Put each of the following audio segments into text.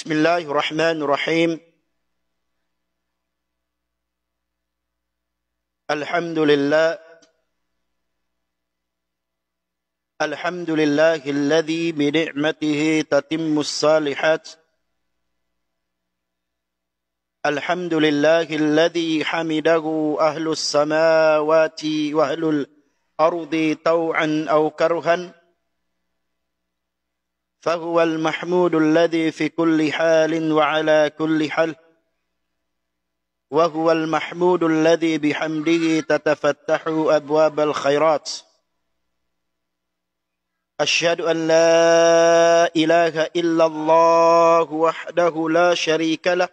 بسم الله الرحمن الرحيم الحمد لله الحمد لله الذي بنعمته تتم الصالحات الحمد لله الذي حمده أهل السماوات وأهل الأرض طوعا أو كرها فهو المحمود الذي في كل حال وعلى كل حال وهو المحمود الذي بحمده تتفتح ابواب الخيرات اشهد ان لا اله الا الله وحده لا شريك له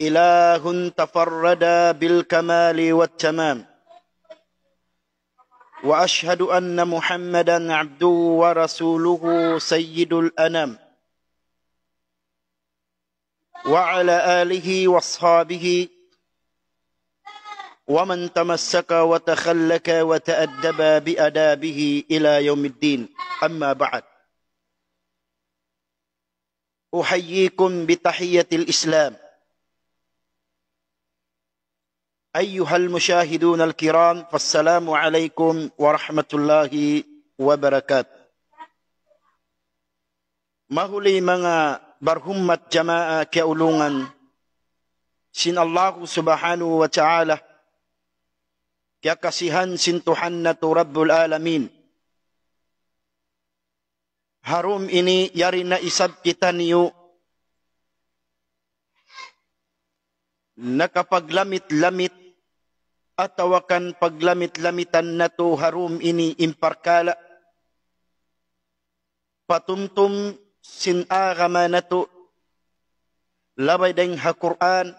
اله تفرد بالكمال والتمام واشهد ان محمدا عبده ورسوله سيد الانام وعلى اله واصحابه ومن تمسك وتخلك وتادب بادابه الى يوم الدين اما بعد احييكم بتحيه الاسلام أيها المشاهدون الكرام فالسلام عليكم ورحمة الله وبركاته Mahuli mga barhumat jamaa kaulungan sin Allah subhanahu wa ta'ala kaya kasihan sin Tuhan na to Rabbul Alamin. Harum ini yari na isab kita niyo nakapaglamit-lamit Atawakan paglamit-lamitan na to harum ini imparkala patumtum sinagama na to labay deng ha Quran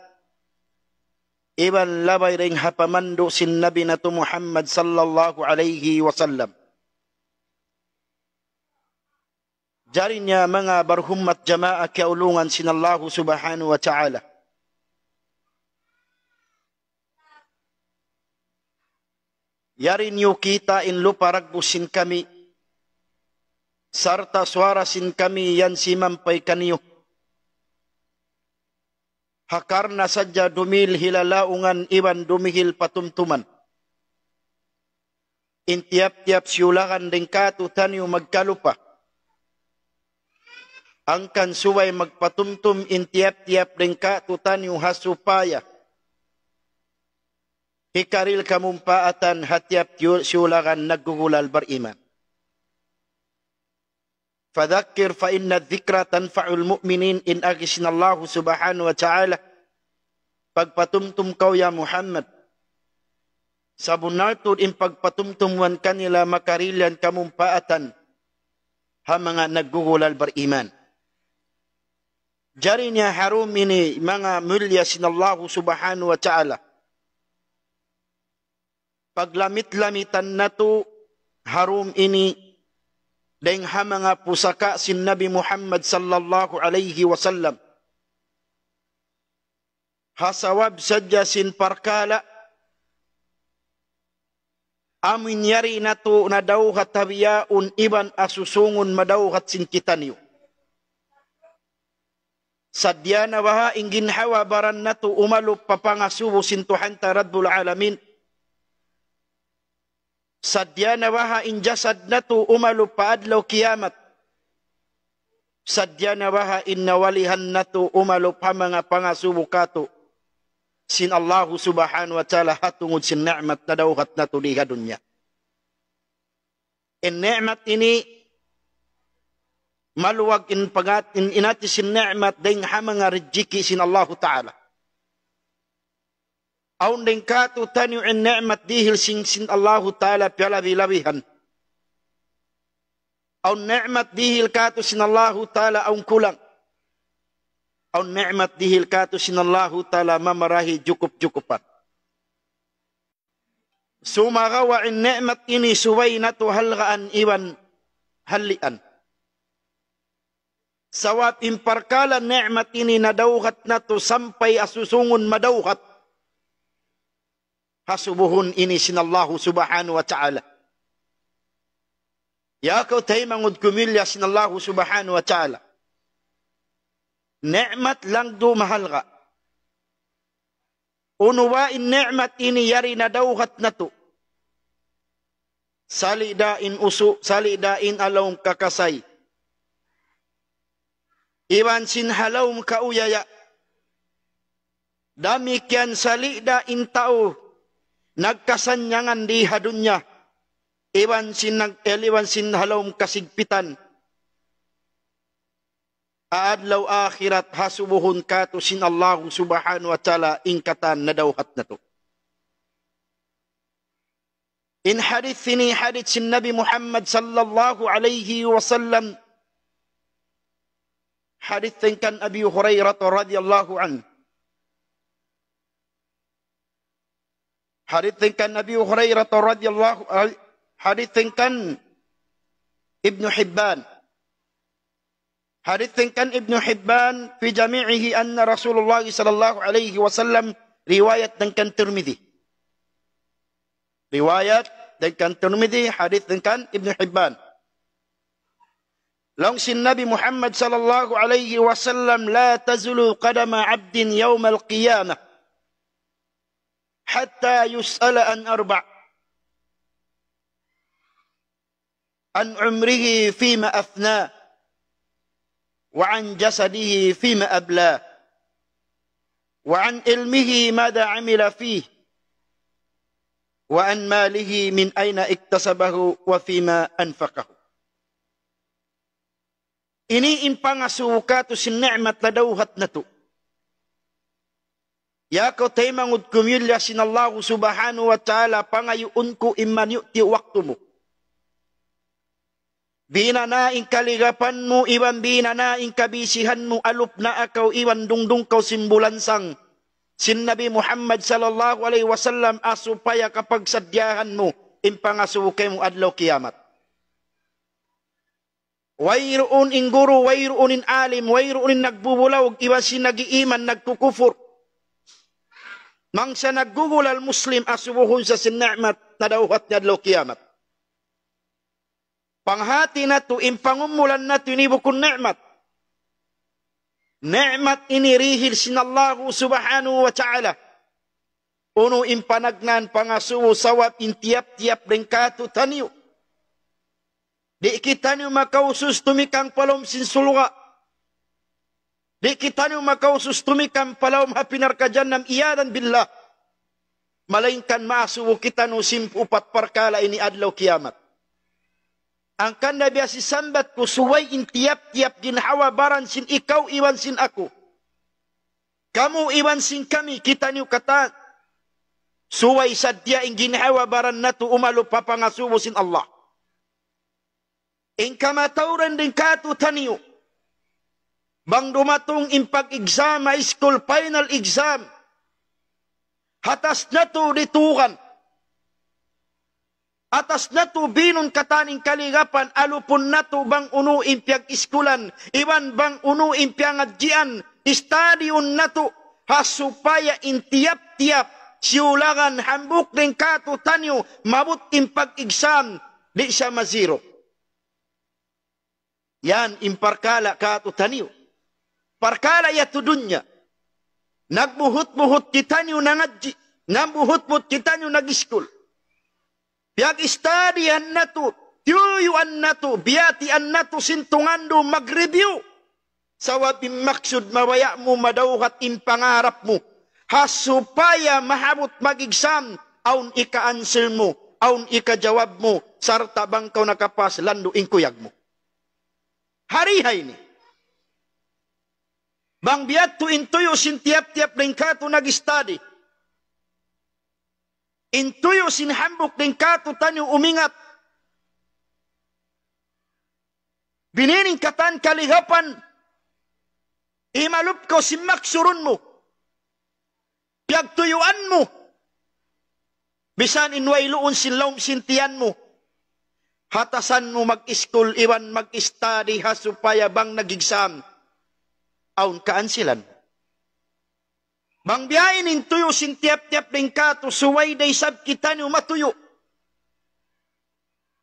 iban labay deng ha pamando sin nabi na to Muhammad sallallahu alaihi wasallam jarinya mga barhummat jama'a kaulungan Allah subhanahu wa ta'ala Yari yarinyo kita inlo paragbusin kami. Sarta suarasin kami yan si mampay kaniyo. Hakar na sadya dumil hilalaungan iwan dumihil patumtuman. Intiap-tiap siyulakan din katutan yung magkalupa. Ang kansuway magpatumtum intiap-tiap din katutan yung hasupaya Hikaril kamumpaatan hatiap siulangan nagugulal beriman. Fadhakir fa inna dzikra tanfa'ul mu'minin in aghisnallahu subhanahu wa ta'ala. Pagpatumtum kau ya Muhammad. Sabunaltud in pagpatumtumuan kanila makarilan kamumpaatan. Ha mga nagugulal beriman. Jarinya harum ini mga mulia sinallahu subhanahu wa ta'ala. paglamit-lamitan na to harum ini deng ha mga pusaka sin Nabi Muhammad sallallahu alaihi wasallam. Hasawab sadya sin parkala amin yari na to na dawhat habiyaun iban asusungon madawhat sin kitaniyo. Sadya na baha ingin hawa baran na to umalo papangasubo sin Tuhan Rabbul Alamin. Sadyana waha injasadnatu umalu paadlo kiamat. Sadyana waha inna natu umalu pamanga pangasubukatu. Sin Allahu subhanahu wa ta'ala hatungud sin ni'mat natu liha dunya. In ni'mat ini maluwag in pangat in inati sin ni'mat deng hamanga rejiki sin Allahu ta'ala. Aun aw ninkatu tani'un ni'mat dihil sing sin Allahu taala piala bilabihan Aun ni'mat dihil katu sin Allahu taala aun kulang Aun ni'mat dihil katu sin Allahu taala mamarahi cukup-cukupan Suma gawa in ni'mat ini suwainatu halgaan iwan halian. Sawat imparkala ni'mat ini nadauhat natu sampai asusungun madauhat hasubuhun ini sinallahu subhanahu wa ta'ala. Ya kau taimang ya sinallahu subhanahu wa ta'ala. Ni'mat lang du mahalga. Unuwain ni'mat ini yari nadawhat natu. salida Salidain usu, salidain alaum kakasay. Iwan halaum kauyaya. Damikian salida intau nagkasanyangan di hadunya, iwan sin sinag eliwan halom kasigpitan, aadlaw akhirat hasubuhon kato sin Allah subhanahu wa ta'ala ingkatan na nato na to. In hadithini hadith sin Nabi Muhammad sallallahu alayhi wa sallam, hadithin kan Abi Hurairah radhiyallahu anhu, حديث كان أبي هريرة رضي الله حديث كان ابن حبان حديث كان ابن حبان في جميعه أن رسول الله صلى الله عليه وسلم رواية كان ترمذي رواية كان ترمذي حديث كان ابن حبان لونس النبي محمد صلى الله عليه وسلم لا تزل قدم عبد يوم القيامه حتى يسأل عن أربع عن عمره فيما أفناه وعن جسده فيما أبلاه وعن علمه ماذا عمل فيه وعن ماله من أين اكتسبه وفيما أنفقه Ini impang asukatu sin ni'mat ladauhat natu. Yako tay mangud kumyulya sinallahu subhanahu wa ta'ala pangayuon ko iman yu'ti waktu mo. Binanaing kaligapan mo, iwan binanaing kabisihan mo, alup na akaw, iwan dungdung kaw simbulansang. Sinabi Muhammad sallallahu alaihi wasallam, asupaya kapag sadyahan mo, impangasukay mo adlaw kiyamat. Wairoon in guru, wairoon in alim, wairoon in nagbubulawag, iwan sinagiiman, nagkukufur. Mangsa nagugul al-muslim asubuhun sa sinna'mat nadawhat niya kiamat. Panghati na to, impangumulan na to, inibukun ni'mat. Ni'mat inirihil sinallahu subhanahu wa ta'ala. Uno impanagnan pangasuhu sawat intiap-tiap ringkatu taniyo. Di ikitanyo makausus tumikang palom sin sinsulwa. Dikitani umakau sustumikam kajan nam iya dan billah. malainkan masuk kita nusim upat perkala ini adalah kiamat. Angkan Nabi Asi sambat ku suwai in tiap-tiap jin hawa baran sin ikau iwan sin aku. Kamu iwan sin kami kita ni kata suwai sadya ingin hawa baran natu umalu papangasubu sin Allah. Ingkama tauran din katu taniu. bang dumatong impag-exam, high school final exam, hatas na to ditukan, atas na to binon kataning kaligapan, alupon na to bang uno impyag iskulan, iwan bang uno impiangadjian, stadion na to, hasupaya intiyap-tiyap, siulangan hambuk rin kato tanyo, mabut impag-exam, di siya maziro. Yan, imparkala kato tanyo. perkara ya Nagbuhut-buhut kita ni unangaji. Nagbuhut-buhut kita ni unagiskul. biak istadi annatu tiuyu annatu biati annatu sintungandu magribiu Sawabi maksud mawayakmu madauhat impangarapmu hasupaya mahabut magigsam aun ika ansilmu, aun ika jawabmu, sarta bangkau nakapas landu ingkuyagmu hari ini Bang biat tu intuyo sin tiap-tiap din ka nag-study. Intuyo sin hambuk din ka tanyo umingat. Binining katan kalihapan, imalup ko sin maksurun mo. Piyagtuyuan mo. Bisan inwailuon sin laom sintian mo. Hatasan mo mag-school, iwan mag-study ha supaya bang nag-exam aun kaansilan. silan. Mangbiyain in tuyo sin tiap-tiap ng kato suway day sab kita ni matuyo.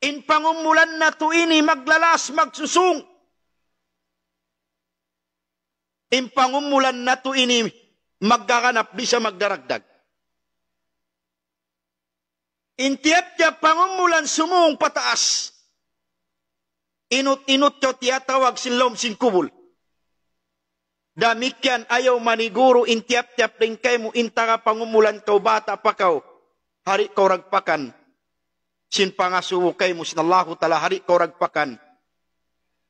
In pangumulan na ini maglalas magsusung. In pangumulan na ini magkakanap di sa magdaragdag. Intiyap-tiyap pangumulan sumuong pataas. Inut-inut yo tiyatawag sin lom sin kubul. Damikian ayo maniguru in tiap-tiap ringkaimu intara pangumulan kau bata apa kau. Hari kau ragpakan. Sin pangasuhu kaimu sinallahu ta'ala hari kau ragpakan.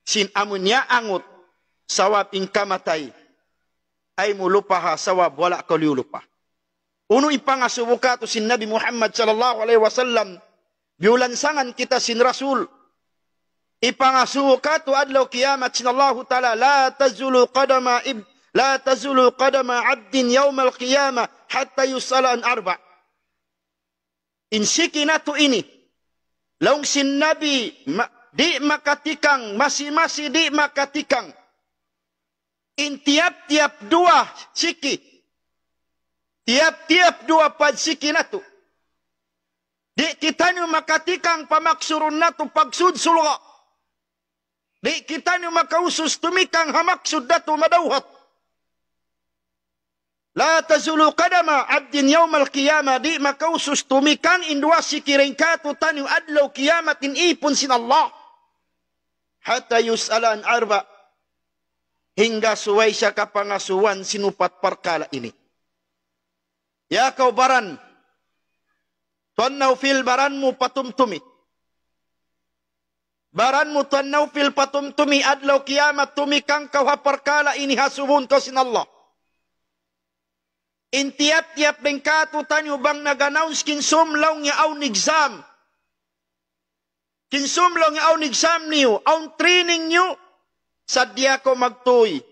Sin amunya angut. Sawab ingkamatai. Ay ha sawab wala kau liulupa. unu ipangasuhu ka to sin Nabi Muhammad sallallahu alaihi wasallam. Biulansangan kita sin Rasul Ipangasuhu katu kiamat sinallahu ta'ala la tazulu qadama ib la tazulu qadama abdin yaumal qiyamah hatta yusalan arba. Insikinatu ini sin nabi ma, di makatikang masih-masih di makatikang in tiap-tiap dua siki. Tiap-tiap dua pad siki natu. Di kita ni makatikang pamaksurun natu pagsud sulwa. Di kita ni makausus tumikang hamaksud datu madawhat. La tazulu kadama abdin yaumal qiyamah di makausus tumikan indua katu tanu adlau kiamatin ipun sin Allah. Hatta yus'alan arba. Hingga suwai syaka pangasuan sinupat perkala ini. Ya kau baran. Tuan fil baranmu patumtumit. Baran mutannaw fil patum tumi adlaw kiamat tumi kang kau perkala ini hasubun kau sinallah. In tiap-tiap bengkatu tanyo bang naganaws kinsumlaw nga ya aw nigzam. Kinsumlaw nga ya aw nigzam niyo, aw training niyo, Sadia ko magtuy,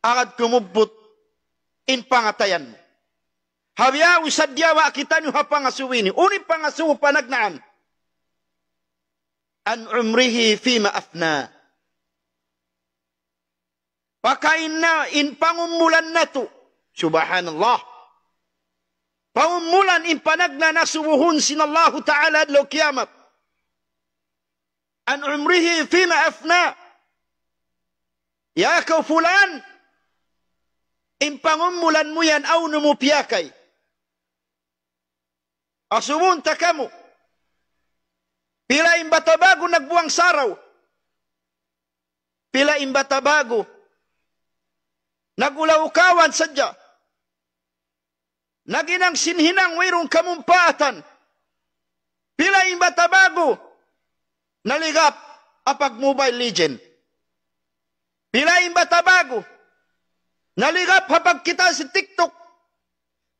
agad kumubot in pangatayan mo. Habiyaw sadia wa kita niyo hapangasuwini. unip pangasuhu panagnaan. عن عمره فيما أفنى فكأن إن نتو سبحان الله بعمر إن بنقل نسبهن سن الله تعالى لو كيامت عن عمره فيما أفنى يا فلان إن بعمر ميان أو نمو بياكي أصبون تكمو Pila imbatabago nagbuang saraw. Pila imbatabago nagulawkawan sadya. Naginang sinhinang wirong kamumpatan. Pila imbatabago naligap apag mobile legend. Pila imbatabago naligap hapag kita si TikTok.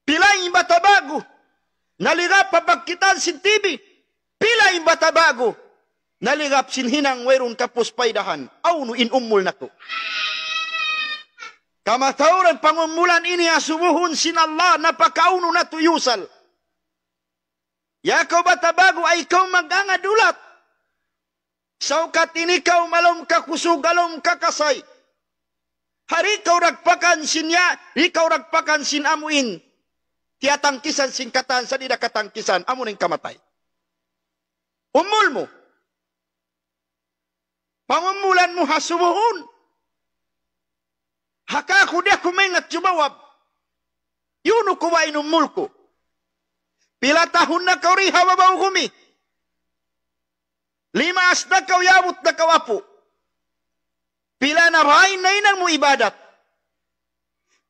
Pila imbatabago naligap hapag kita si TV pila batabago, naligap sinhinang weron tapos paydahan, aw no inummul na to. Kamatauran pangumulan ini asubuhun sin Allah napakauno na tuyusal. Yakaw batabago ay ikaw magangadulat. Saukat inikaw malom kakusugalom kakasay. Hari ikaw ragpakan sinya, ikaw ragpakan sin amuin. Tiatangkisan singkatan sa didakatangkisan, amo ning kamatay. Umulmu. Pangumulan mo Haka aku di ako may ngatjubawab. Yun ko ba inumul Pila tahun na kau riha babaw kumi. Lima asda kau yabut na kau apu. Pila na rain na inang ibadat.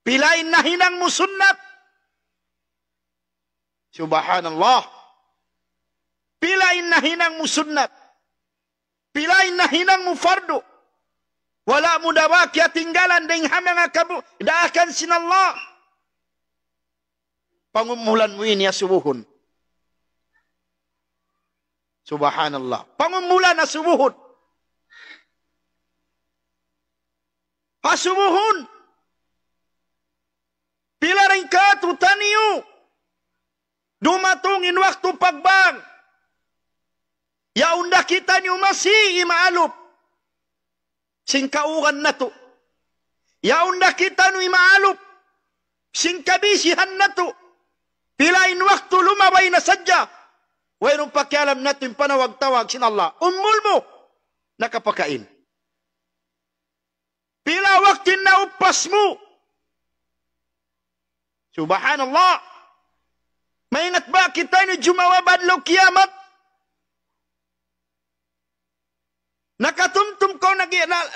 Pila na hinang mo sunnat. Subhanallah. Pilain na hinang mu sunnat. Pilain na hinang mu fardu. Wala mu dawak ya tinggalan deng hamang akabu. Daakan sinallah. Pangumulan mu ini asubuhun. Subhanallah. Pangumulan asubuhun. Asubuhun. Pila rin ka, tutaniyo. Dumatungin waktu pagbang. Ya unda kita ni masih imaalup. Singkauran Ya unda kita nu imaalup. Singkabisihan natu. Pilain waktu luma baina saja. Wainung pakialam natu panawag tawag sin Allah. Umul mo. Nakapakain. Pila waktu na upas mo. Subhanallah. Mayingat ba kita ni jumawa badlo kiamat? Nakatumtum ko nag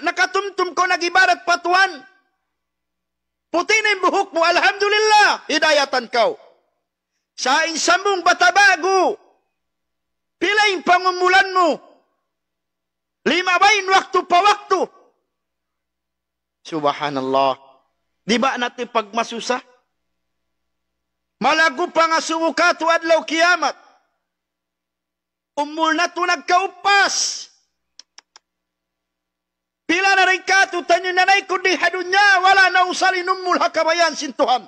nakatumtum ko nagibarat patuan. yung buhok mo, alhamdulillah, hidayatan kau. Sa insambong batabago, yung pangumulan mo, lima yung waktu pa waktu. Subhanallah. Di ba natin pagmasusah? Malago pa nga sumukatu adlaw kiamat. Umul na to nagkaupas. Bila na rin ka, tutanyo na na'y kundi hadunya, wala na usali numul hakabayan sin Tuhan.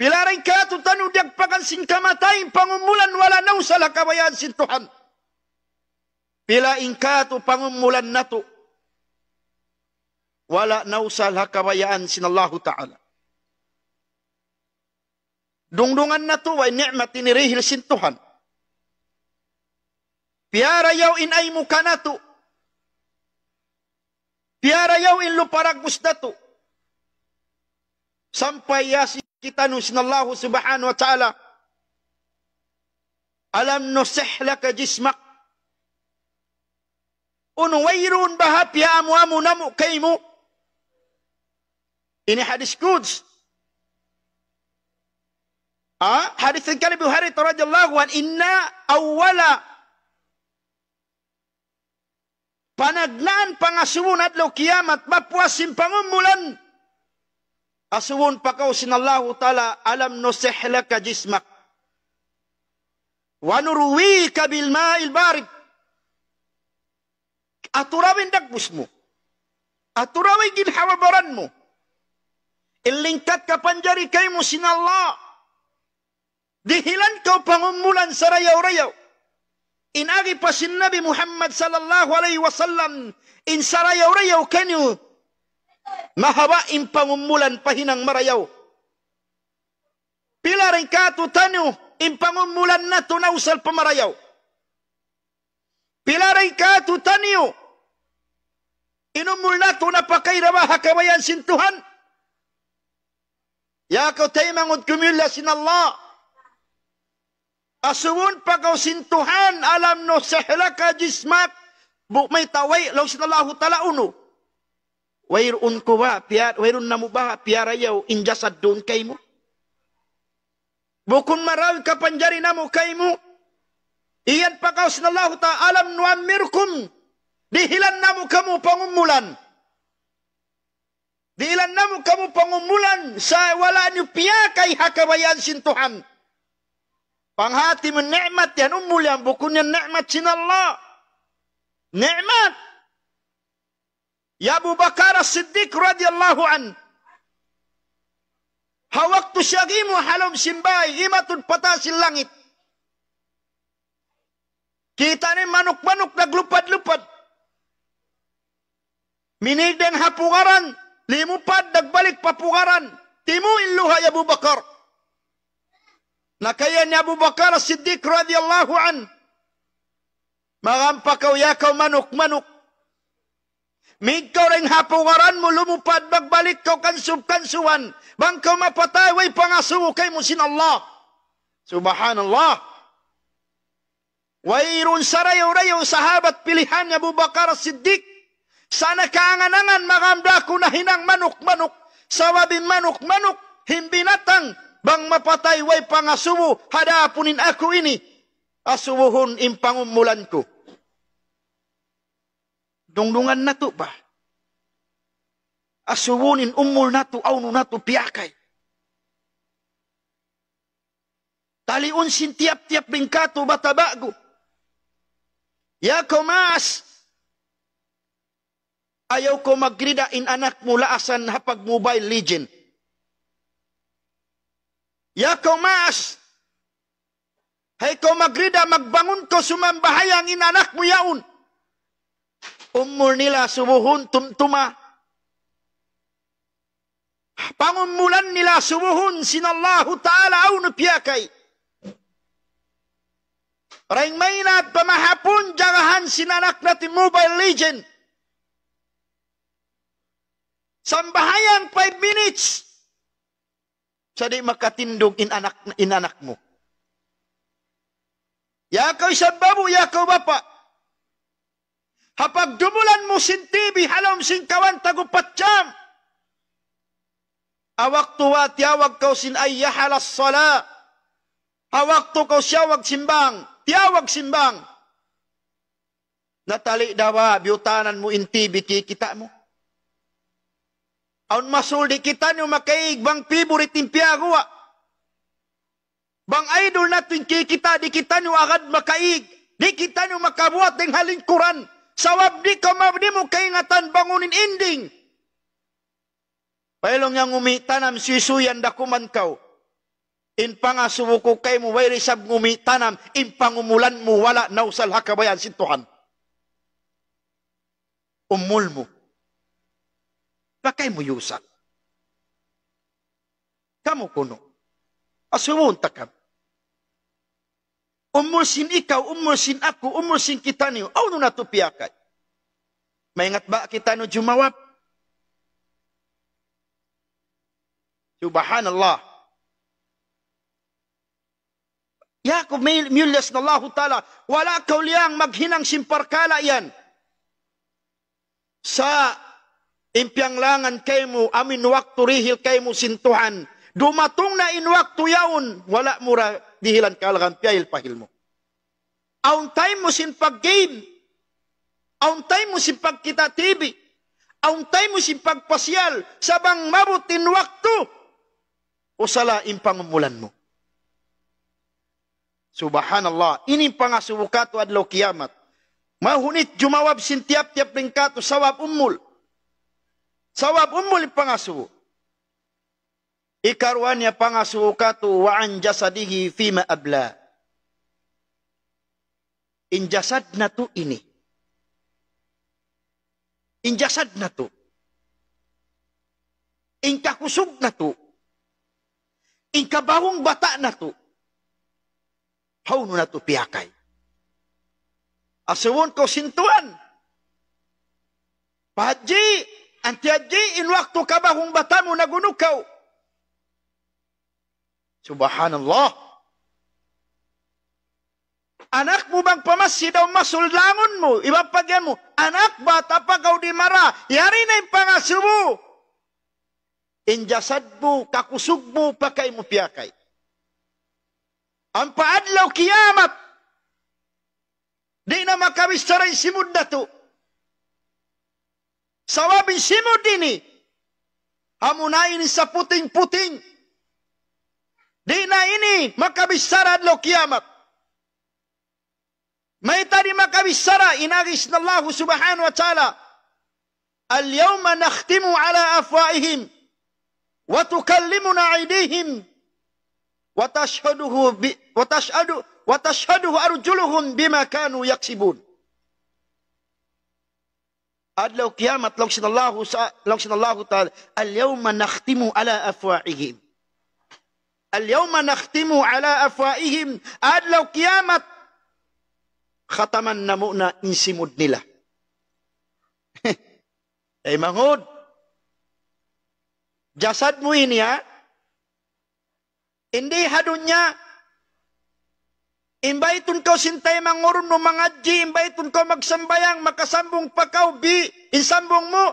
Pila rin ka, tutanyo diagpakan sin kamatay, pangumulan, wala na usal hakabayan sin Tuhan. Pila ingka tu pangumulan nato, wala na usal hakabayan sin Allah Ta'ala. Dungdungan nato to, way ni'mat tinirihil sin Tuhan. Piara yau in ay mukanato. Piara yau in luparag gustato. Sampai yasi kita nus Allah subhanahu wa ta'ala. Alam nusih laka jismak. Unwairun bahap ya amwamu namu kaimu. Ini hadis Quds. Ah, hadis yang kali Bukhari radhiyallahu an inna awwala Panaglaan pangasuwon adlaw kiamat, mapuasin pangumulan. Asuwon pa sinallahu tala alam no sehlaka jismak. Wa nurwika bil ma'il barid. Aturawin dagbus mo. Aturawin ginhawabaran mo. Ilingkat ka panjari kay mo sinallah. Dihilan kau pangumulan sa rayaw-rayaw. Inagi pa si Nabi Muhammad sallallahu alaihi wasallam insarayaw-rayaw kanyo. Mahawain pangumulan pahinang marayaw. Pila rin katutanyo impangumulan na tunaw sa pamarayaw. Pila rin katutanyo inumul na tunapakairawa hakawayan sintuhan. Yakaw tayo mangod kumila sin Allah. Asuun sintuhan, alam no sehlaka jismak bukmay tawai law lahu ta'ala unu. Wairun kuwa piyar wairun namubaha piyarayaw injasad kay mo. Bukun marawi kapanjari namu mo. Iyan pagaw sinallahu ta'ala alam amirkum Dihilan namu kamu pangumulan. Dihilan namu kamu pangumulan sa wala niyo piyakay hakawayan sintuhan. Penghatimun nikmat yang umul yang bukunya nikmat Allah, Nikmat. Ya Abu Bakar Siddiq radhiyallahu an. Hawaktu syagimu halum simbai imatun patasin langit. Kita ni manuk-manuk naglupad-lupad. dan den hapungaran, limupad balik papungaran. Timu iluha ya Abu Bakar. na kaya ni Abu Bakar Siddiq radhiyallahu an magampa kaw yakaw manok-manok. Migkaw ring hapungaran mo lumupad magbalik kaw kansub-kansuan bangkaw mapatay way pangasuo kay mo sinallah. Subhanallah. Wairun sarayo-rayo sahabat pilihan ni Abu Bakar Siddiq. Sana kaangan-angan magamda ko na hinang manok-manok, sawabin manok-manok, himbinatang, bang mapatai Way pangasubu hadapunin aku ini asubuhun impangum mulanku dungdungan natu ba, asubunin umul natu aunu natu piakai taliun sin tiap-tiap bingkatu batabagu ya komas ayaw ko magrida in anak mula asan hapag mobile legend Ya kau mas. Hai kau magrida magbangun kau suman bahaya angin yaun. Umur nila subuhun tumtuma. Pangumulan nila subuhun sinallahu ta'ala aunu piakai. Raing mainat pamahapun jagahan sinanak natin Mobile Legend. Sambahayan 5 minutes sa di makatindog in anak in anak mo. Yakaw sa babu, bapak. Ya bapa. Hapag dumulan mo sin TV halom sin kawan Awak tuwa tiyawag kau sin ya halas sala Awak tu kau siyawag simbang, tiawak simbang. Natali dawa, biutanan mo in TV kikita mo. Aun masul di kita ni makai bang piburi timpia gua. Bang idol na tingki kita di kita ni agad makaig. Di kita ni makabuat ng halin Quran. Sawab di ka mabdi mo kaingatan bangunin ending. Pailong yang umitanam sisuyan dakuman kau. In pangasubuko kay mo sab risab tanam, In pangumulan mo wala nausal hakabayan si Tuhan. Umul mo. 若い無用さ。Kamu kuno. Asumunta ka. Umursin ikaw, umursin ako, umursin kita niyo. Ano na ito piyakay? Maingat ba kita no jumawab? Subhanallah. Yakob Mulyas na Allah Ta'ala, wala kauliyang maghinang simparkala yan sa impianglangan kaimu amin waktu rihil kaimu sintuhan na in waktu yaun wala mura dihilan kalgan piail mo. Aung time musim pag game Aung time mo sin pagkita TV aun time musim pag pasyal sabang mabutin waktu O usala impangumulan mo Subhanallah. Ini pangasubukato adlaw kiamat. Mahunit jumawab sin tiap-tiap ringkato sawab umul. Sawab umul pangasu. Ikarwania pangasu katu wa an jasadihi fima abla. jasadna tu ini. jasadna tu. in kakusugna tu. Inka bahung batakna tu. Haununa tu piakai. Asewon kau sintuan. Paji. أنت يجي الوقت كبهم بطام نجنوكو سبحان Subhanallah. Anak mo bang pamasi daun masul langunmu, Iba ibapagyan Anak, bat apa kau dimarah? yari naim yung pangasyo mo. Injasad mu kakusog mo, pakay mo piyakay. di nama kami secara simud na Sawabi simudini. Amunain sa puting-puting. Di na ini makabisarad lo kiamat. May tadi makabisara inagis na Allah subhanahu wa ta'ala. اليوم نختم على أفواههم وتكلمنا أيديهم وتشهده, وتشهد وتشهده أرجلهم بما كانوا يكسبون adlaw kiamat langsinallahu langsinallahu ta'ala al-yawma nakhtimu ala afwahihim. Al-yawma nakhtimu ala afwahihim adlaw kiamat khataman namuna insimud nila. eh mangod. Jasadmu ini ya. Ini hadunya Imbayton ka sintay mangurum no mga G, imbayton ka magsambayang, makasambong pakaw, bi, insambong mo.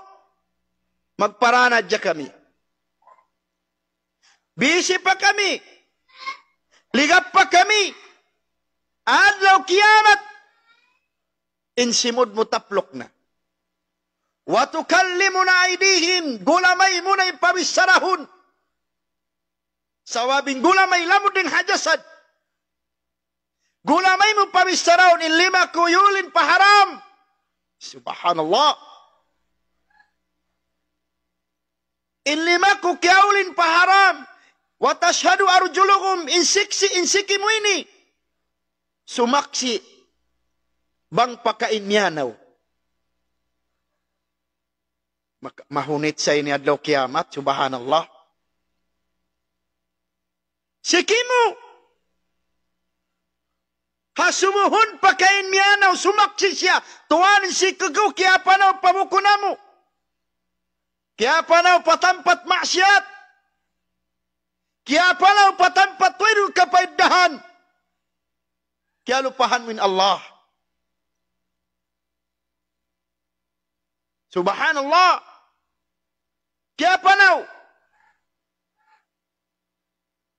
Magparana dya kami. Busy pa kami. Ligap pa kami. Adlaw kiyamat. Insimod mo taplok na. Watukallimu na aidihim, gulamay mo na ipawisarahon. Sawabing gulamay lamod ng hajasad. Gulamay mo pamistaraon in lima kuyulin paharam. Subhanallah. In lima kukyawlin paharam. Watashhadu arjulukum insiksi insiki mo ini. Sumaksi bang pakainmyanaw. Mahunit sa ini adlaw kiamat, subhanallah. Sikimu! hasumuhun pakain miana sumakchisya tuan sikuku kaya panaw pamukunamu kaya panaw patampat maksiat kaya panaw patampat wiru kapaidahan kaya lupahan min Allah subhanallah kaya panaw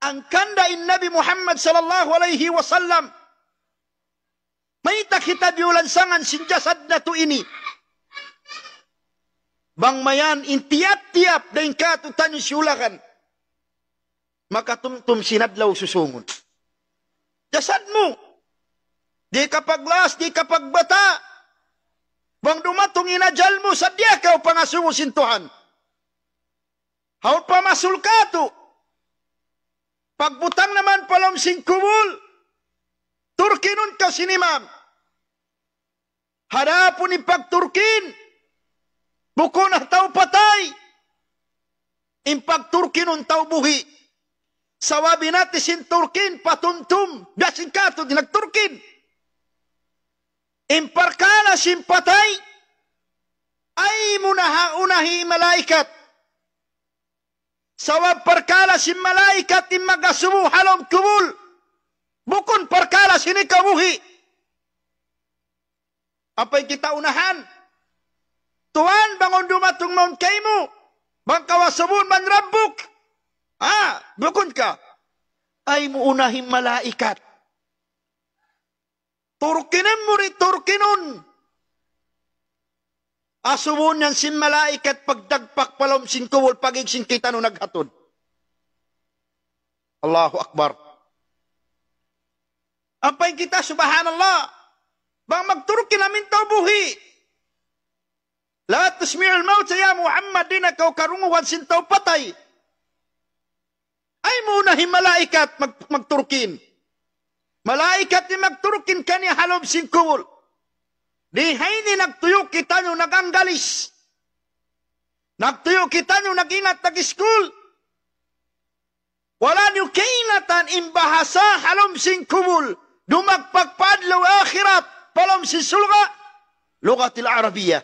ang kanda in Nabi Muhammad sallallahu alaihi wasallam Baita kita biulansangan sinjasad na to ini. Bang mayan in tiap tanyo katutan yung siulakan. Makatumtum sinadlaw susungun. Jasad mo. Di kapaglas, di kapagbata. Bang dumatong inajal mo, sadya ka upang asungusin Tuhan. hau pa kato, Pagbutang naman palom singkubul. kumul, turkinun ka sinimam. Harapon ipagturkin. Bukuna tau patay. Impagturkin un tau buhi. Sawabi natin sin turkin patuntum. Dasin kato dinagturkin. Imparkana sin patay. Ay munaha unahi malaikat. Sawab parkala sin malaikat imagasubu halom kubul. Bukun parkala sin ikabuhi. Apay kita unahan. Tuan, bangon dumatong maun kaimu. Bangkawasabun man rabbuk. Ah, bukod ka. Ay muunahin malaikat. Turkinin mo rin, turkinon. Asubun yan sin malaikat pagdagpak palom sin kuwol pagigsing kita no naghatod. Allahu Akbar. Ampay kita, subhanallah. Bang magturok kinamin to buhi. La tasmi' al-maut ya Muhammad dina kaw karunguhan sintaw patay. Ay muna himalaikat mag magturkin. Malaikat ni magturkin kani halob sin Di hay ni nagtuyo kita nyo naganggalis. Nagtuyo kita nyo naginat nag-school. Wala nyo kainatan imbahasa halom singkubul. kubul. Dumagpagpadlaw akhirat. بالامسس Arab. Lalu العربيه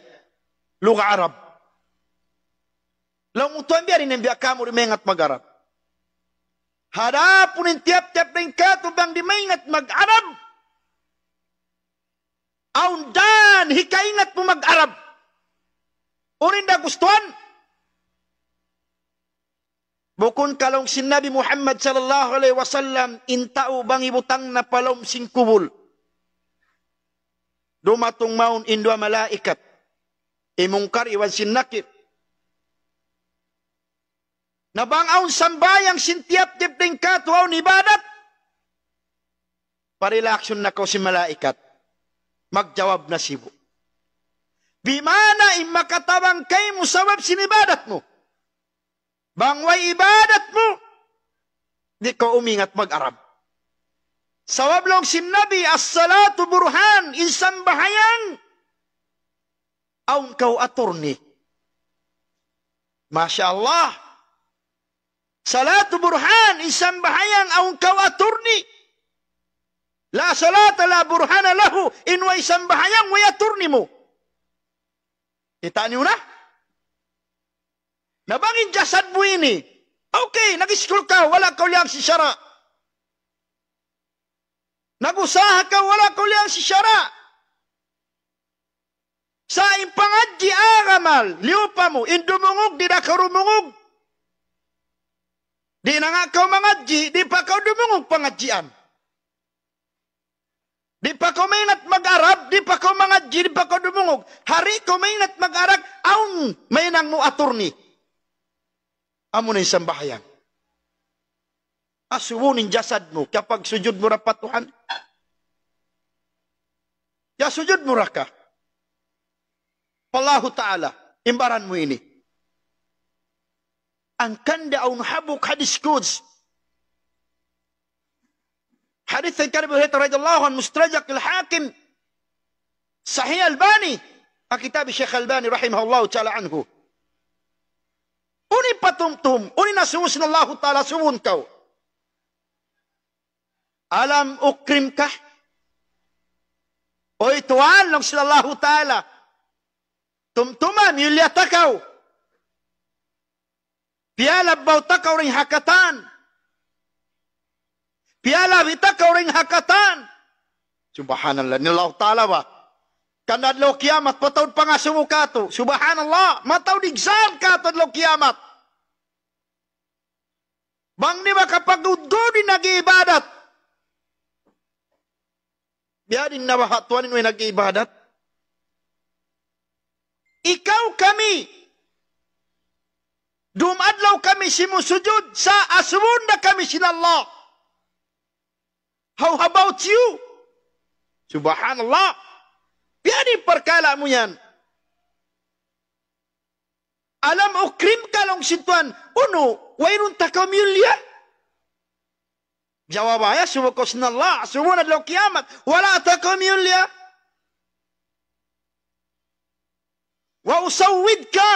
biar ini biar kamu riniambia mengat Arab. Hadapun yung tiap-tiap ringkat ubang di maingat mag-Arab. Aun dan ingat pun mag-Arab. Uninda gustuan. Bukun kalong sinabi Muhammad sallallahu alaihi wasallam, intau bang ibutang na palom singkubul. dumatong maun indwa malaikat imungkar iwan sinakit nabangaw sambayang sintiap dipting katuaw ni badat parilaksyon na ko si malaikat magjawab na sibo bimana imakatabang kay mo sabab sinibadat mo bangway ibadat mo di ka umingat mag-arab Sawab long sin Nabi, as-salatu burhan, insan bahayang. Aun kau atur Masya Allah. Salatu burhan, insan bahayang, aun kau atur nih. La salata la burhana lahu, in wa insan bahayang wa yaturnimu. Kita Nabangin jasad mo ini. Oke, nagiskul school ka, wala kau liang si syara. Nagusaha ka wala ko liang si syara. Sa di aramal, liupa mo, indumungog, di na karumungog. Di na nga kau mangadji, di pa kau dumungog pangadjian. Di pa kau mainat mag-arab, di pa kau mangadji, di pa kau dumungog. Hari kau mainat mag-arab, aun, mainang mo aturni. Amo na bahayang aswunin jasadmu kapag sujud mo rapat Tuhan. Ya sujud mo raka. Allahu Ta'ala, imbaran mo ini. Ang kanda au nuhabuk hadis kuds. Hadith yang karibu hita raja Allah mustajak hakim Sahih al-bani. Ang kitab Syekh al-bani rahimahullah ta'ala anhu. Uni patumtum, uni nasuhusin Allah Ta'ala suhun kau. Alam ukrimkah? Oi tuan long sallallahu taala. Tumtuman yulyatakaw. Piala bautakaw ring hakatan. Piala bitakaw ring hakatan. Subhanallah. Nilaw taala ba? Kanad lo kiamat pataud pa nga sumukato. Subhanallah. Mataw digsan katod lo kiamat. Bang di makapagudgod ni nag-iibadat biarin nawahat tuanin wenagi ibadat. Ikau kami, dumadlaw kami simu sujud sa asrunda kami silallah. How about you? Subhanallah. Biarin perkala munyan. yan. Alam ukrim kalong situan, uno, wairun takamilya. Jawabannya subhanallah, semua adalah kiamat. Wala taqamiyun liya. Wa usawidka,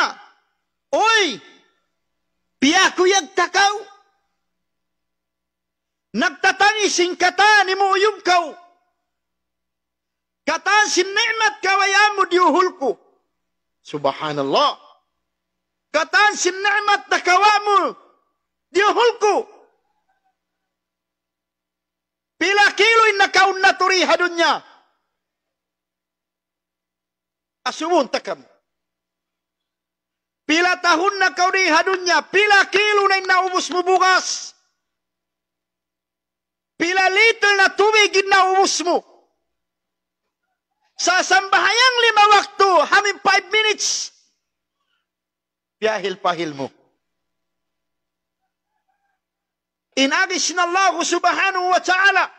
Oi. Biaku yagtakaw. singkata ni mo uyum kau. Kataan sin ni'mat kawayamu diuhulku. Subhanallah. Kataan sin ni'mat takawamu kawamu diuhulku. Pila kilo in nakaon na turiha doon niya. Asubunta ka Pila tahun na kauriha doon niya. Pila kilo na inaubos mo bukas. Pila liter na tubig inaubos mo. Sa sambahayang lima waktu, haming 5 minutes, piahil pahil mo. إن أغشنا الله سبحانه وتعالى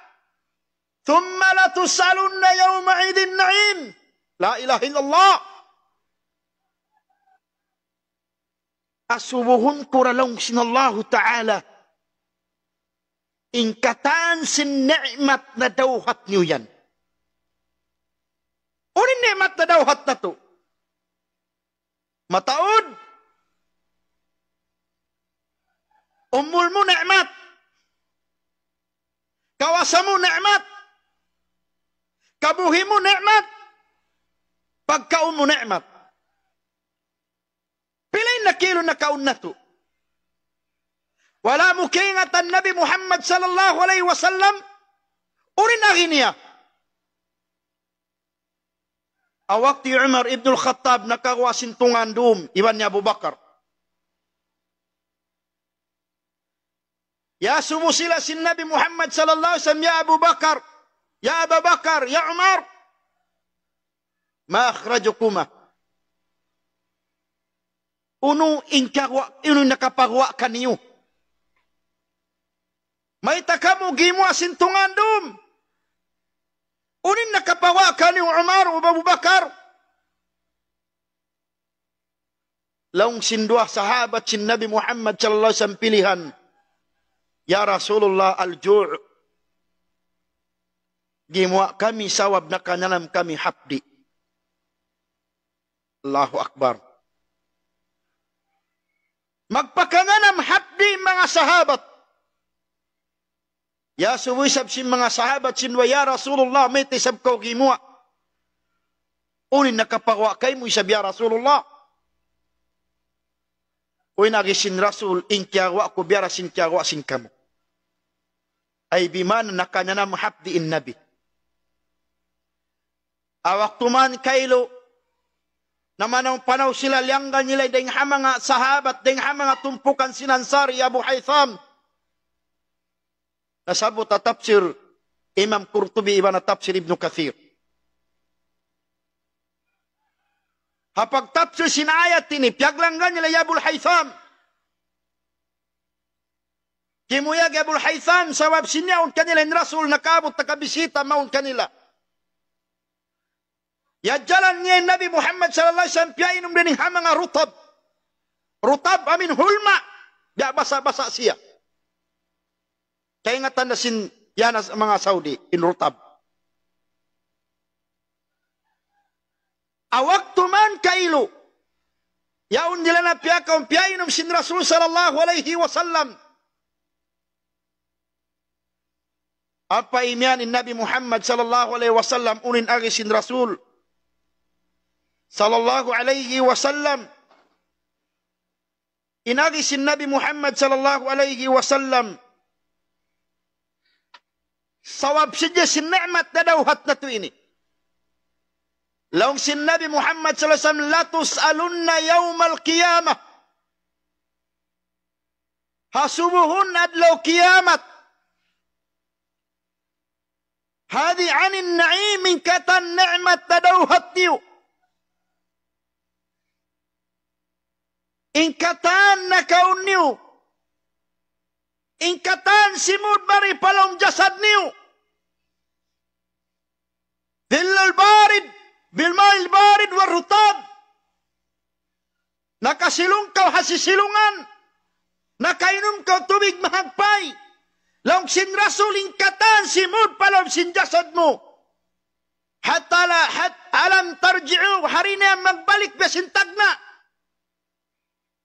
ثم لتسألن يومئذ النعيم لا إله إلا الله أسوهم كرلون سن الله تعالى إن كتان سن نعمة ندوهت نيوين أولي نعمة na daw hat na to. Kawasamu nikmat. Kabuhimu nikmat. Pagkaumu nikmat. Pilay na kilo na kaunnatu. Wala mukingat ang Nabi Muhammad sallallahu alaihi wasallam urin aginiya. A wakti Umar ibn al-Khattab nakawasin tungan doom iban ni Abu Bakar. يصب صلة النبي محمد صلى الله عليه وسلم ya Abu Bakar, ya أبا بكر يا عمر ما أخرجكما unu inkarwa unu nakaparwa kaniyo may takamu gimu asintungan dum unin nakapawa kaniyo Umar ub Abu Bakar laung sinduah sahabat sin Nabi Muhammad sallallahu alaihi wasallam pilihan Ya Rasulullah al-ju' Jimwa kami sawab nalam kami habdi. Allahu Akbar. Magpakanganam habdi mga sahabat. Ya suwisab sin mga sahabat sin wa ya Rasulullah may tisab kau gimwa. Unin nakapagwa kay mo isab ya Rasulullah. Uy nagi sin Rasul inkiyawa ko biara sin kiyawa sin kamo. Ay biman nakanana muhabdi in nabi. Awaktuman kailo namanang panaw sila lianggan nila ding hamanga sahabat ding hamanga tumpukan sinansari Abu Haytham. Nasabot at tafsir Imam Qurtubi iba na tafsir Ibn Kathir. Hapaktatsu sinayatini piaglanganya nila Yabul Haytham. Kimuya Yabul Haytham sawab sinya un kanila in rasul nakabut takabisita ma kanila. Ya jalan ni Nabi Muhammad SAW, alaihi wasallam piainum deni hamanga rutab. Rutab amin hulma. biya basa-basa sia. ingatan na sin yanas mga Saudi in rutab. awaktu man kailu pia kaum pia inum sin rasul sallallahu alaihi wasallam apa imian in nabi muhammad sallallahu alaihi wasallam unin agi sin rasul sallallahu alaihi wasallam in agi sin nabi muhammad sallallahu alaihi wasallam sawab sin ni'mat dadau hatnatu ini لو النبي صلى الله عليه وسلم لا تسألن يوم القيامة حسبهن أدلو قيامة هذه عن النعيم كت النعمة تدوها التيو إن كتان نكونيو إن كتان سمود بري بلوم جسد نيو ذل البارد Bilma ilbarid warutab. Nakasilong ka hasisilungan. Nakainom ka tubig mahagpay. Laong sinrasuling katan simud palaw sinjasad mo. Hatta la hat alam tarji'u hari na magbalik besintag na.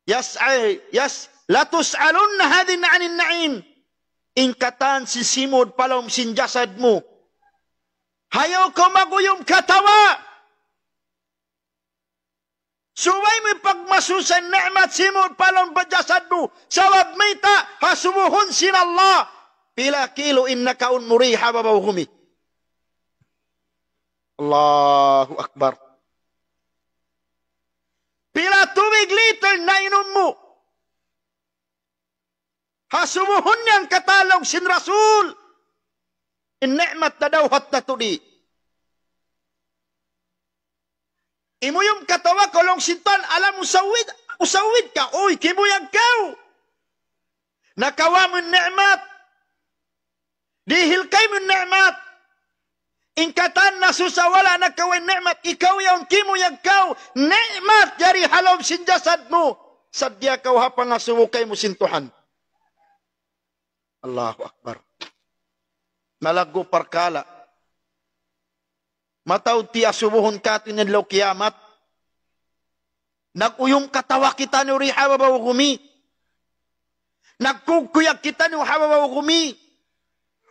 Yes, ay, yes, latus'alun na hadin na anin na'in. Inkatan si simod palaw sinjasad mo. Hayaw ko maguyong katawa. Suway mi pagmasusan ni'mat simul palon pajasadu. Sawab mita hasubuhun Allah Pila kilo inna kaun muriha babawhumi. Allahu Akbar. Pila tubig liter na inom mo. Hasubuhun niyang katalog sin Rasul. In ni'mat na daw hatta tudi. Imuyong katawa kolong sinton alam usawid usawid ka uy kimuyang kau. Nakawa mo ni'mat. Dihilkay mo ni'mat. Ingkatan na susawala na kawin ni'mat. Ikaw yung kimuyang kau. Ni'mat yari halom sinjasad mo. Sadya kau hapang asumukay mo sintuhan. Allahu Akbar. Malago perkala. Matauti asubuhun katinin law kiyamat. Naguyong katawa kita ni uri hababaw gumi. kita ni hababaw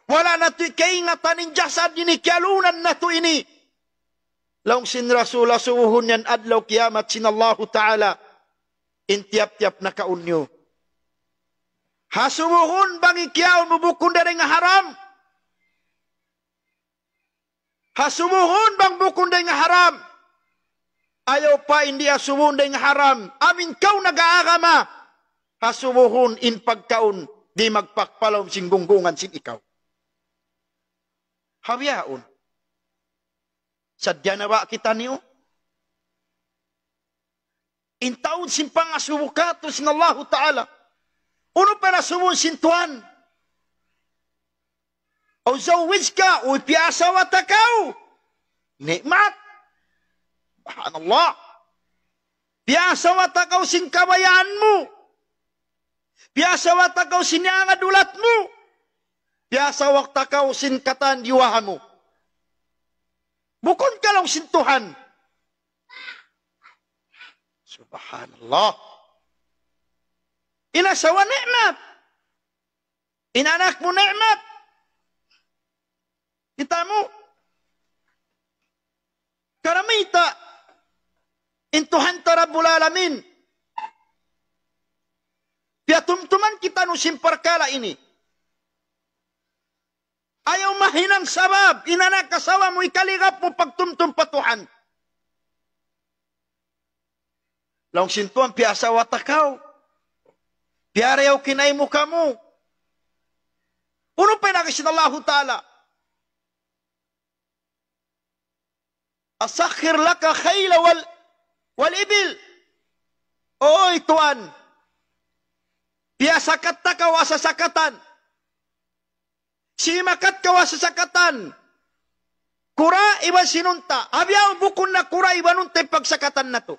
Wala na ng jasad ni kyalunan na to ini. Laong sin Rasul asubuhun yan adlaw kiyamat sinallahu ta'ala. Intiap-tiap nakaunyu, Hasubuhun bang ikiyaw mubukun nga haram. Haram. Hasumuhon bang bukunday nga haram? Ayaw pa hindi asumuhon nga haram. Amin kaw nagaagama. Hasumuhon in pagkaon, di magpakpalaw sing gunggungan sin ikaw. Hawiyaon. Sadya na ba kita niyo? Intaon sin pangasubukatos ng Allah Ta'ala. Uno pa na sumun sin tuan. Uzawijka ubiasa watakau. Nikmat. Subhanallah. Biasa watakau sing kawayaanmu. Biasa watakau sini dulatmu. Biasa watakau sin kataan diwahamu. Bukan kalau sin Tuhan. Subhanallah. Ina sawa nikmat. Ina anakmu nikmat. Itamu karamita intuhanta rabbul alamin. tumtuman kita nusim perkala ini. Ayaw mahinang sabab, inana kasawa mo ikaligap mo pagtumtum patuhan. Laung sintuan piasa watakaw. Piarayaw kinay mo kamu. Puno pa nakasin Allah Ta'ala. asakhir laka khayla wal, wal ibil. Oy, tuan. Piasakat na kawa sa sakatan. Simakat kawa sa sakatan. Kura iba sinunta. Abyaw bukun na kura iba nun pagsakatan na to.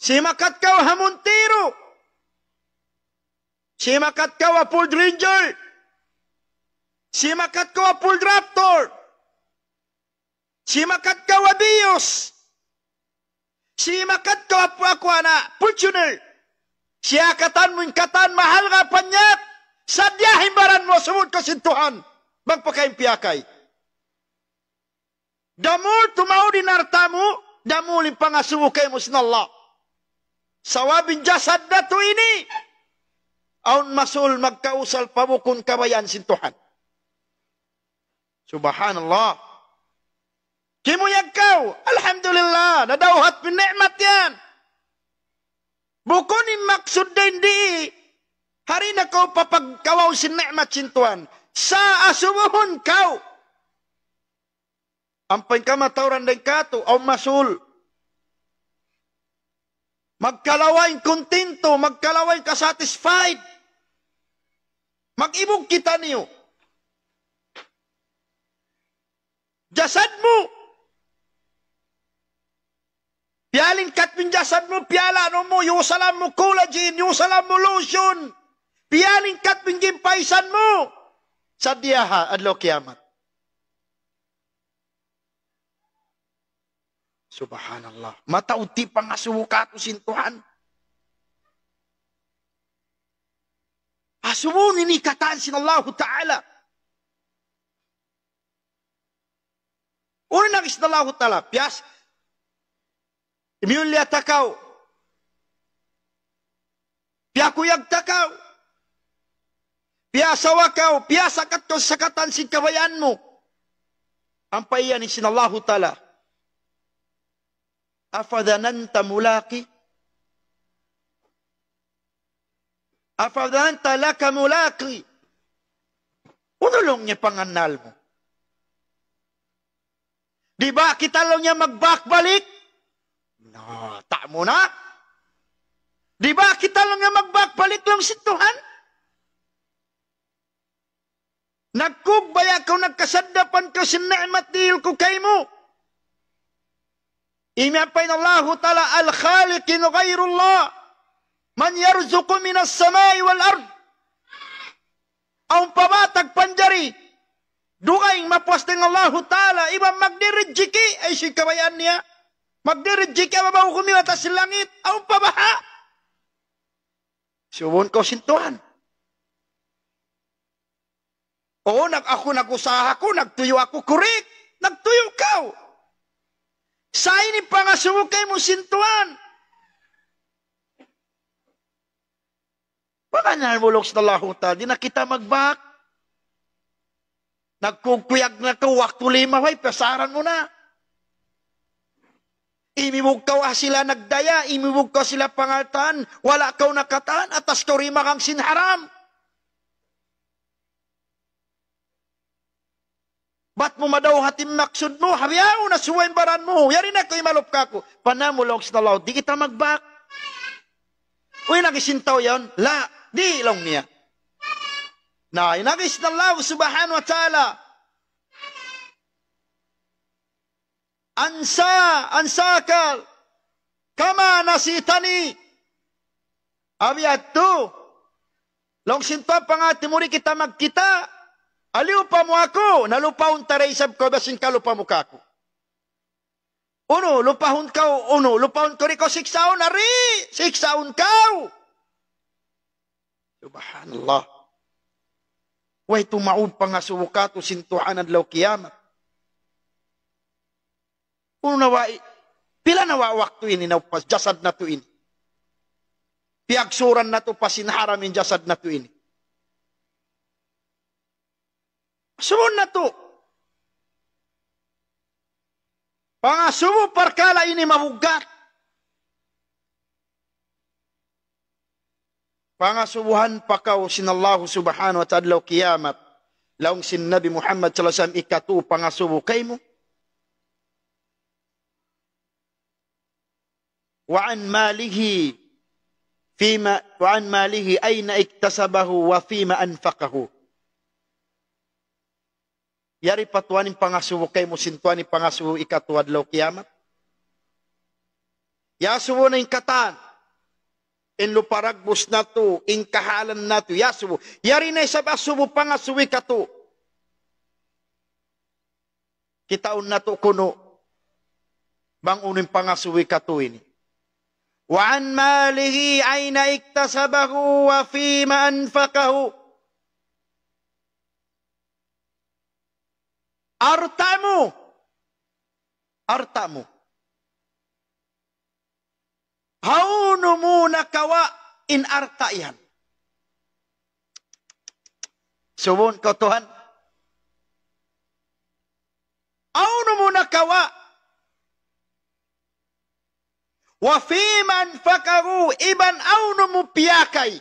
Simakat kawa hamuntiro. Simakat kawa pulled ranger. Simakat kawa pulled raptor. apa 디오스 심각한 kawapuakwana pucunel siakatan muingkatan mahal nga panyak sadya himbaran mo bang kasintuhan magpakaimpiakay damu tumau dinartamu damu limpangasuhu kay musnallah sawabin jasad datu ini aun masul magkausal pabukun kabayan sintuhan subhanallah Kimuyag yakaw, Alhamdulillah, nadawhat pinekmat yan. Bukon ni maksud din di, hari na kau papagkawaw si nekmat sintuan, sa asumuhon kau. Ang pangkamatawran din kato, o masul. Magkalawain kontento, magkalaway kasatisfied. Mag-ibog kita niyo. Jasad mo, mo, ಕತ್ಪಿಂಜಾಸನ್ನು ಪ್ಯಾಲಾನು ಯೂಸಲಾಮು ಕೂಲಜೀನ್ mo, ಲೂಶುನ್ pianing katbinggin paisan mo sa diyaha adlaw kiamat. Subhanallah. Matauti pa nga ato sin Tuhan. Asumuni ni kataan sin Allah Ta'ala. Una nakis na Allah Ta'ala. Piyas, Miyun takau, Piaku takau. Biasa wakau. Biasa katus sakatan si kabayanmu. Ampai yang isin Allahu Ta'ala. Afadhananta mulaki. Afadhananta laka mulaki. Unulong niya panganal mo. Di ba kita lang niya magbakbalik? No, tak muna. Di ba kita lang nga magbakbalik lang si Tuhan? ka ko nagkasadapan ko si ni'mat dihil ko kay mo. na Allah tala al-Khaliqin gayrullah. man yarzuku minas samay wal ard. Ang pamatag panjari, dukaing mapuasting Allah tala ibang magdirijiki ay si kabayan niya. Magdireject ka ba hukumimata sa langit? Ang pabaha! Si Uwon ko sintuan. Oo, nag ako nagusaha ko, nagtuyo ako, kurik! Nagtuyo ka! Sa ini pangasubo kay mo sintuan! Baka na mo loks na lahuta, di nakita kita magbak. Nagkukuyag na ka, wakto lima, pesaran mo na. Imibugkaw ah sila nagdaya, imibugkaw sila pangaltan, wala kaw nakataan, at kaw rima kang sinharam. Ba't mo madaw hatim maksud mo? Habiyaw na suwain baran mo. Yari na ko imalop ka ko. Panamulong sa law. Di kita magbak. Uy, nagisintaw yon. La, di ilong niya. Na, inagis na law subhanahu wa ta'ala. ansa ansakal kama nasitani abiyat tu long sinto pangati kita magkita pa mo ako nalupaon taray sab ko basin kalupa mo kako uno lupahon kau uno lupahon ko riko siksaon ari siksaon kau subhanallah itu tumaub pangasuwakato sintuanan law kiyamat unawa, pila nawa waktu ini na jasad na to ini. Piagsuran na to pasinharam yung jasad na to ini. Sumun na to. Pangasumu parkala ini mabugat. Pangasubuhan pakau sinallahu subhanahu wa ta'ala kiamat. Laung sin Nabi Muhammad sallallahu alaihi wasallam ikatu pangasubu kaimu. وعن ماله فيما وعن ماله أين اكتسبه وفيما أنفقه yari patuanin pangasubo kay mo sintuanin pangasubo ikatuwa dalaw kiyamat yasubo na katan in luparagbus na to, in kahalan na to, yasuhu. Yari na isa basuhu pangasuhu ikatu. Kitaon na to kuno, bang unin pangasuwi ini. وعن ماله أين اكتسبه وفيما أنفقه أرتموا أرتموا هونمون كواء إن أرتأيان Subun kau Tuhan. Aunumuna kawa Wa fiman fakaru iban aunu mupiakai.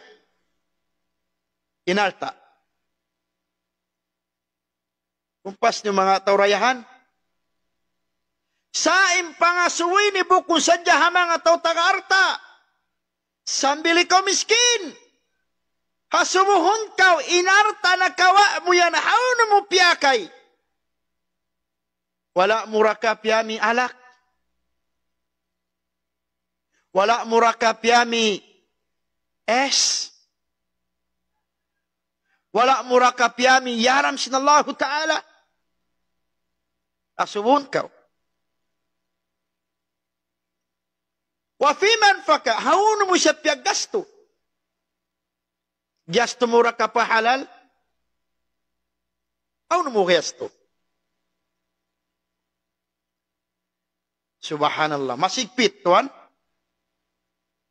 In Kumpas niyo mga taurayahan. Saim pangasuwi ni bukong sadya hamang atau taga Sambili ko miskin. Hasumuhon kau inarta na kawa mo yan haun mo piyakay. Wala muraka piyami alak. Wala muraka piami es. Wala muraka piami yaram sinallahu ta'ala. Asubun kau. Wa fi manfaka haun musyabbiya gastu. Gastu muraka halal. Haun mu gastu. Subhanallah. Masih pit tuan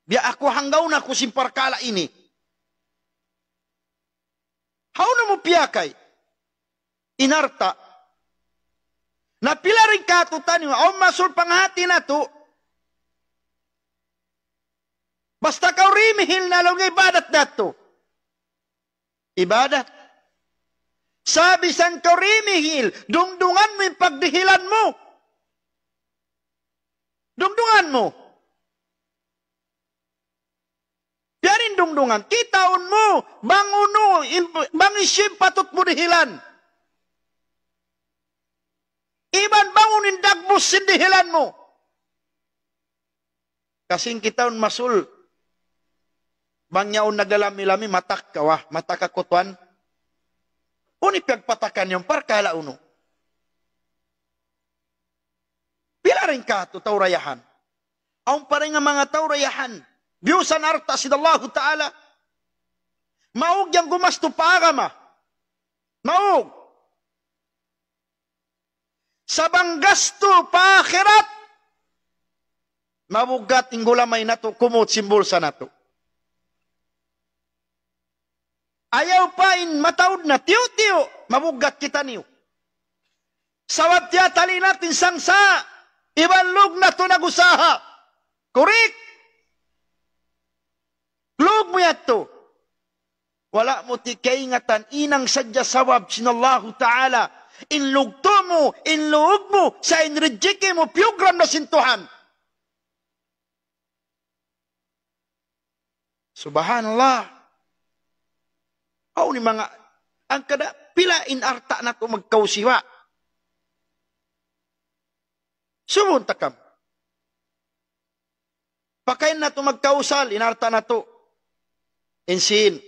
biar aku hanggau nak kusimpar kala ini. hau namu piakai, Inarta. na pila rin katutani. Aum masul panghati na tu. Basta kau rimihil na lang ibadat na tu. Ibadat. Sabi san kau rimihil. Dungdungan mo yung pagdihilan mo. Dungdungan mo. dungdungan. Kitaon mo, manguno, mangisim patut mo dihilan. Iban bangunin dagbus sindihilan mo. Kasing kitaon masul, bangyaon nagalami-lami matak kawah, matak kakutuan. Uni pagpatakan yung parkala uno. Pila rin ka to taurayahan. Aung pa rin mga taurayahan. Biusan arta sidallahu ta'ala. Maog yang gumasto paagama. Maog. Sabang gasto pa akhirat. Mabugat ing gulamay nato kumot simbol sa nato. Ayaw pa in matawd na tiyo-tiyo, mabugat kita niyo. Sawat tiyatali natin sangsa, ibalog na tunagusaha. Correct? Glog mo yato. Wala mo ti kaingatan inang sadya sawab sinallahu ta'ala. Inlugto mo, inluog mo, sa inrejike mo, program na sintuhan. Subhanallah. Aw ni mga ang kada pila inarta na to magkausiwa. Subuntakam. Pakain na to magkausal, inarta na to. insin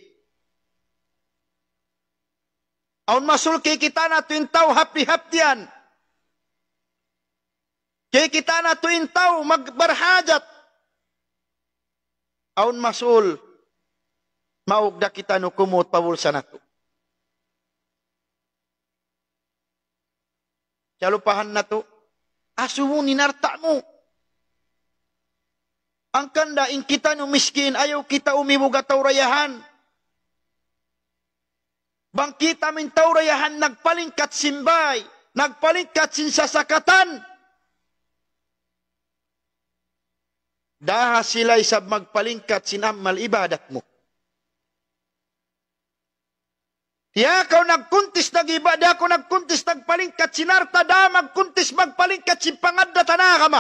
aun masul ke kita na tuin tau hapi haptian ke kita na tuin tau magberhajat aun masul maugda kita no kumot pawulsa nato Kalupahan na to. Asumo ninarta Ang kanda, in kita no miskin, ayaw kita umibog at taurayahan. Bangkit amin taurayahan, nagpalingkat simbay, nagpalingkat sinsasakatan. Daha sila isab magpalingkat sinamal ibadat mo. Tiya kau nagkuntis nagiba, da ako nagkuntis palingkat sinarta da magkuntis magpalingkat si pangadda tanakama.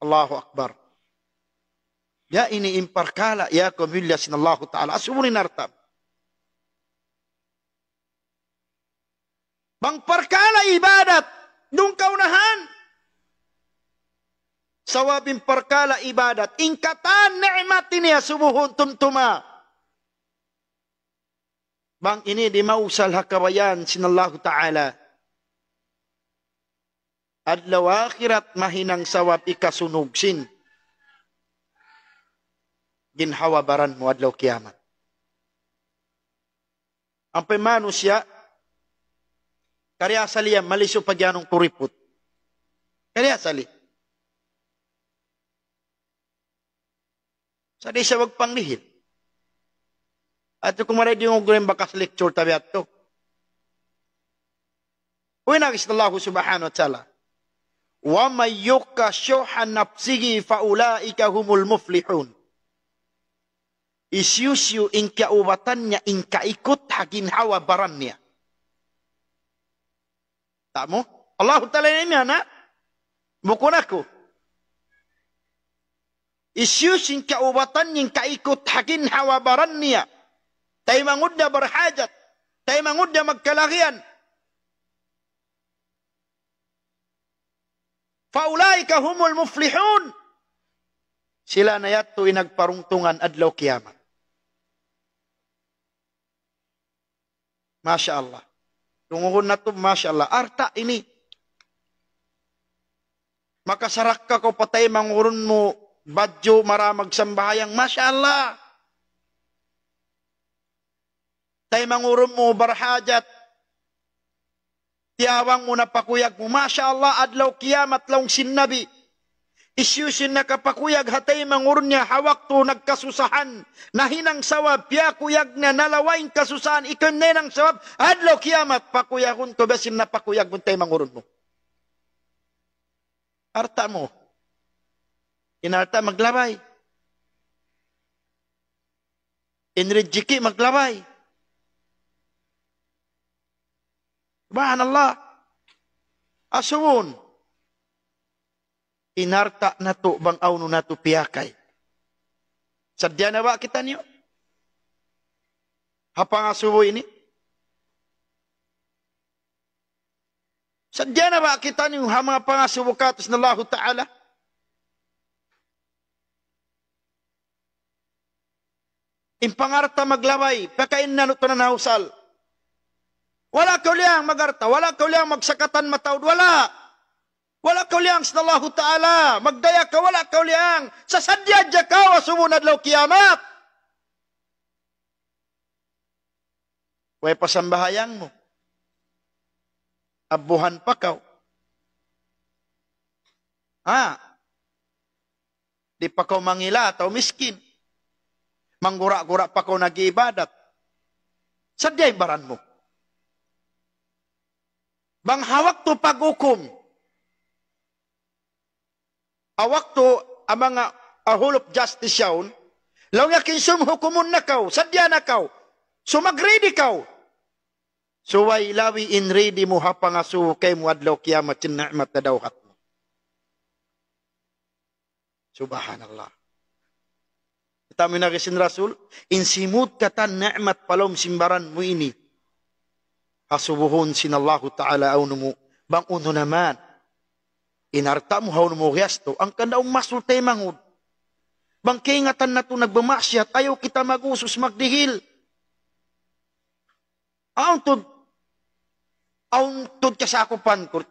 Allahu Akbar. Ya ini imparkala ya kabillasin sinallahu ta'ala asumunin artam. Bang perkala ibadat. Nung kaunahan. Sawabin perkala ibadat. Ingkatan ni'mat ini asubuhun ya, tumtuma. Bang ini di mausal hakawayan sinallahu ta'ala. adlaw akhirat mahinang sawap ikasunugsin. Ginhawabaran mo adlaw kiamat. Ang pemano siya, karya saliya malisyo pagyanong kuripot. Karya sali. Sa di siya wag panglihit. At kung marady yung gulim bakas lecture tabi ato. Uy nagis na Allah subhanahu wa ta'ala. Wa may yuqqa syuha nafsihi fa humul muflihun. Isyusyu ingka ubatannya ingka ikut hakin hawa barannya. Tamu? Allah Ta'ala ini anak. Bukan aku. Isyusyu ingka ubatannya ingka ikut hakin hawa barannya. Taimangudda berhajat. Taimangudda magkalahian. Faulaika humul muflihun. Sila na yato inagparungtungan adlaw kiyamat. Masya Allah. Tunguhon na to, Masya Allah. Arta ini. Makasarak ka ko patay mangurun mo badyo maramag sambahayang. Masya Allah. Tay mangurun mo barhajat Tiyawang mo napakuyag mo. Masya Allah, adlaw kiyamat laong sinnabi. Isyusin na kapakuyag hatay mangurun niya hawak to nagkasusahan. Nahinang sawab, piya kuyag na nalawain kasusahan. Ikan na ng sawab, adlaw kiyamat. Pakuyagun to besim na pakuyag mo tayo mangurun mo. Arta mo. Inarta maglabay. Inrejiki maglabay. Subhanallah. Asumun. Inarta natu bang aunu natu piakai. na ba kita nyo Apa asubu ini? na ba kita ni hama apa asubu katus nallahu ta'ala. Impangarta maglabay, pakain na nausal. Wala ka liang magarta, wala ka liang magsakatan matawd, wala. Wala ka liyang sallallahu ta'ala, magdaya ka, wala ka liyang, sasadya dya ka, wasumunad law kiyamat. Way pasambahayang mo. Abuhan pa ka. Ha? Di pa ka mangila, tao miskin. Manggura-gura pa ka nag-iibadat. Sadya baran mo. Banghawak to pag-ukom. Awak to ang mga ahulop justice yaon. Law nga kinsum hukumon na kaw, sadya na kaw. So mag-ready kaw. So way lawi in ready mo hapangasu kay mo adlaw kiyamat yung na'mat na dawhat mo. Subhanallah. Kita minagisin Rasul, insimud kata na'mat palom simbaran mo ini sin sinallahu ta'ala aunumu banguno naman inarta mo haunumu gyasto ang kanaong masultay mangud bangkingatan na to nagbamasya, tayo kita magusos magdihil auntod auntod ka sa ako pankot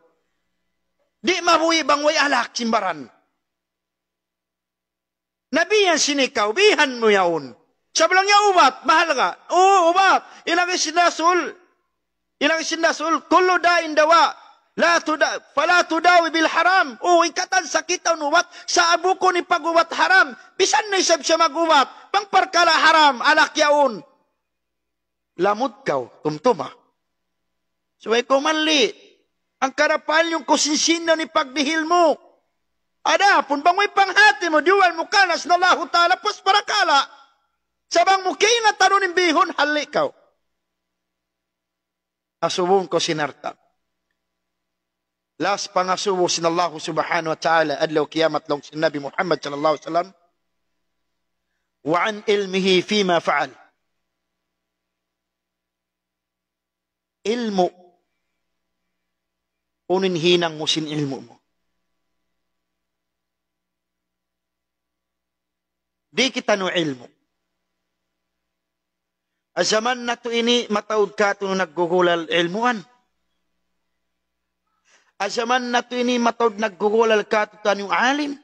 di mabuhi bangway alak simbaran nabiyan sinikaw bihan mo yaon sabi lang niya ubat mahal ka oo ubat ilagay sila Ilang sinasul, kullu da'in dawa, la tuda, fala tudawi bil haram. O, ikatan sakit ang uwat, sa abu ko ni paguwat haram. Bisan na isab siya maguwat, pangparkala haram, alak yaon. Lamod kau, tumtuma. So, ikaw manli, ang karapal yung kusinsino ni pagbihil mo. Ada, pun bangoy panghati mo, diwal mo kanas na lahu pus para Sabang mo kaya na tanunin bihon, halik kau asubong ko sinarta. Las pangasubo sin Allah subhanahu wa ta'ala adlaw kiyamat long sin Nabi Muhammad sallallahu alaihi wasallam wa an ilmihi fima fa'al. Ilmu unin hinang mo sin ilmu mo. Di kita no ilmu. Azaman na to ini mataud ka to naggugulal ilmuan. Azaman na to ini mataud naggugulal ka to tanyong alim.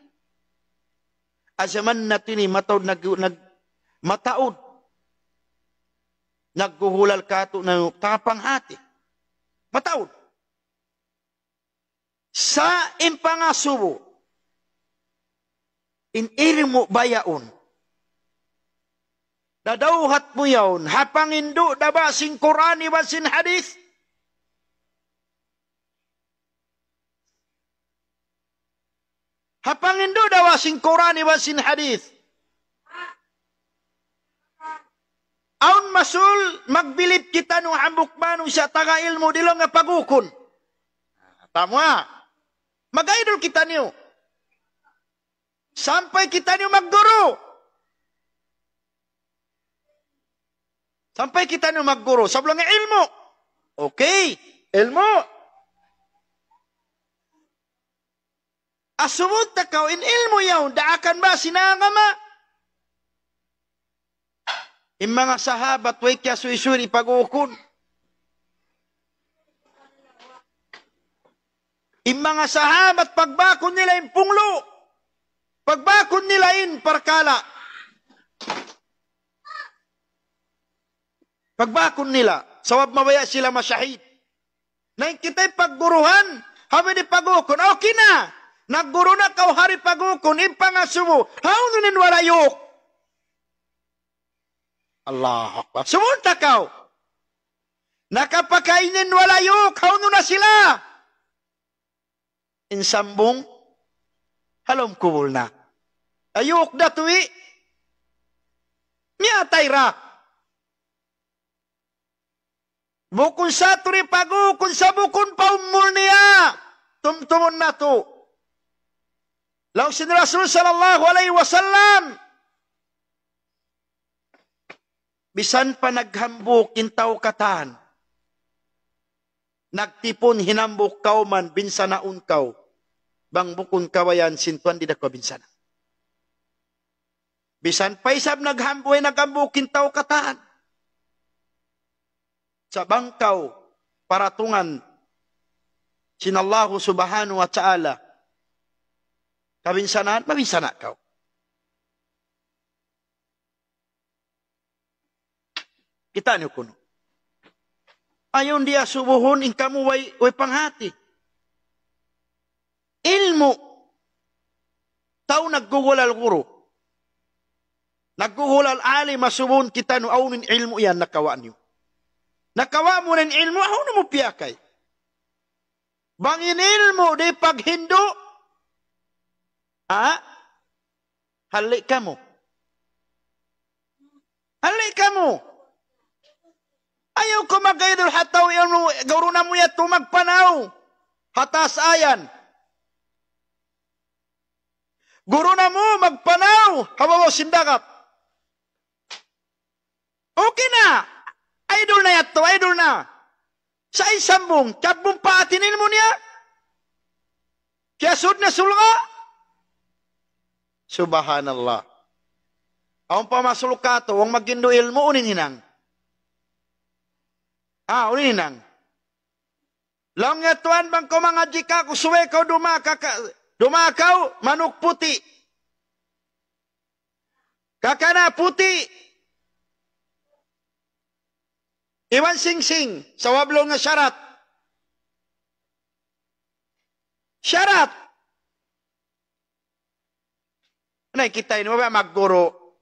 Azaman na to ini mataud nag, nag mataud nagguhulal ka to na tapang hati. Mataud. Sa impangasubo, in mo bayaon, Dadauhat muyaun. Hapangin du daba sing Quran wasin sin hadis. Hapangin du dawa sing Quran iba hadis. Aun masul magbilip kita nu ambuk manu sa taga ilmu dilo nga pagukon. Tama. Magaidol kita niyo. Sampai kita niyo magduro. Sampai kita na magguro. Sa nga ilmo. Okay. Ilmo. Asumod ta kao in ilmo Da akan ba? Sinanga ma? Yung mga sahabat, way kya suisuri pag-uukon. mga sahabat, pagbakon nila yung punglo. Pagbakon nila in parkala. Pagbakon nila, sawab mabaya sila masyahid. Nain kita'y pagguruhan, habi ni pagukon, okay na. Nagguro na kau hari pagukon, impangasubo, haununin walayok. Allah Akbar. Sumunta kau. Nakapakainin walayok, hauno na sila. Insambong, halom kubul na. Ayok datui, niya tayra. Mukun sa turi pagu, kun sa mukun pa umulniya. Tumtumun na to. Law sin Rasul sallallahu alaihi wasallam. Bisan pa naghambok intaw katan. Nagtipon hinambok kau man binsa na unkaw. Bang bukun kawayan sintuan di dako binsana. Bisan pa isab naghamboy eh, nagambok katan sa bangkaw paratungan sinallahu subhanahu wa ta'ala kabinsanaan mabinsana kau kita ni kuno ayon dia subuhon in kamu way, way panghati ilmu tau naggugulal guru Naggugulal alim subuhun kita no aunin ilmu yan nakawa niyo. Nakawa mo ng ilmu, ako na mo piyakay. Bangin ilmu, di paghindo. Ha? Halik kamu. Halik kamu. Ayaw ko magaydol hataw ilmu, gauruna mo yato magpanaw. Hatas ayan. Guru na mo, magpanaw, hawawasin dagat. Okay na. idol na yato, idol na. Sa isang mong, mong paatinin mo niya. Kaya sud na sulga. Subhanallah. Ang pamasulok ka to, ang magindo ilmo, uninginang. Ah, uninginang. Langya tuan bang ko mga jika ko suwe ko dumakaw manuk puti. Kakana puti. Iwan sing-sing sa wablo nga syarat. Syarat. Nakikita mo ba magguro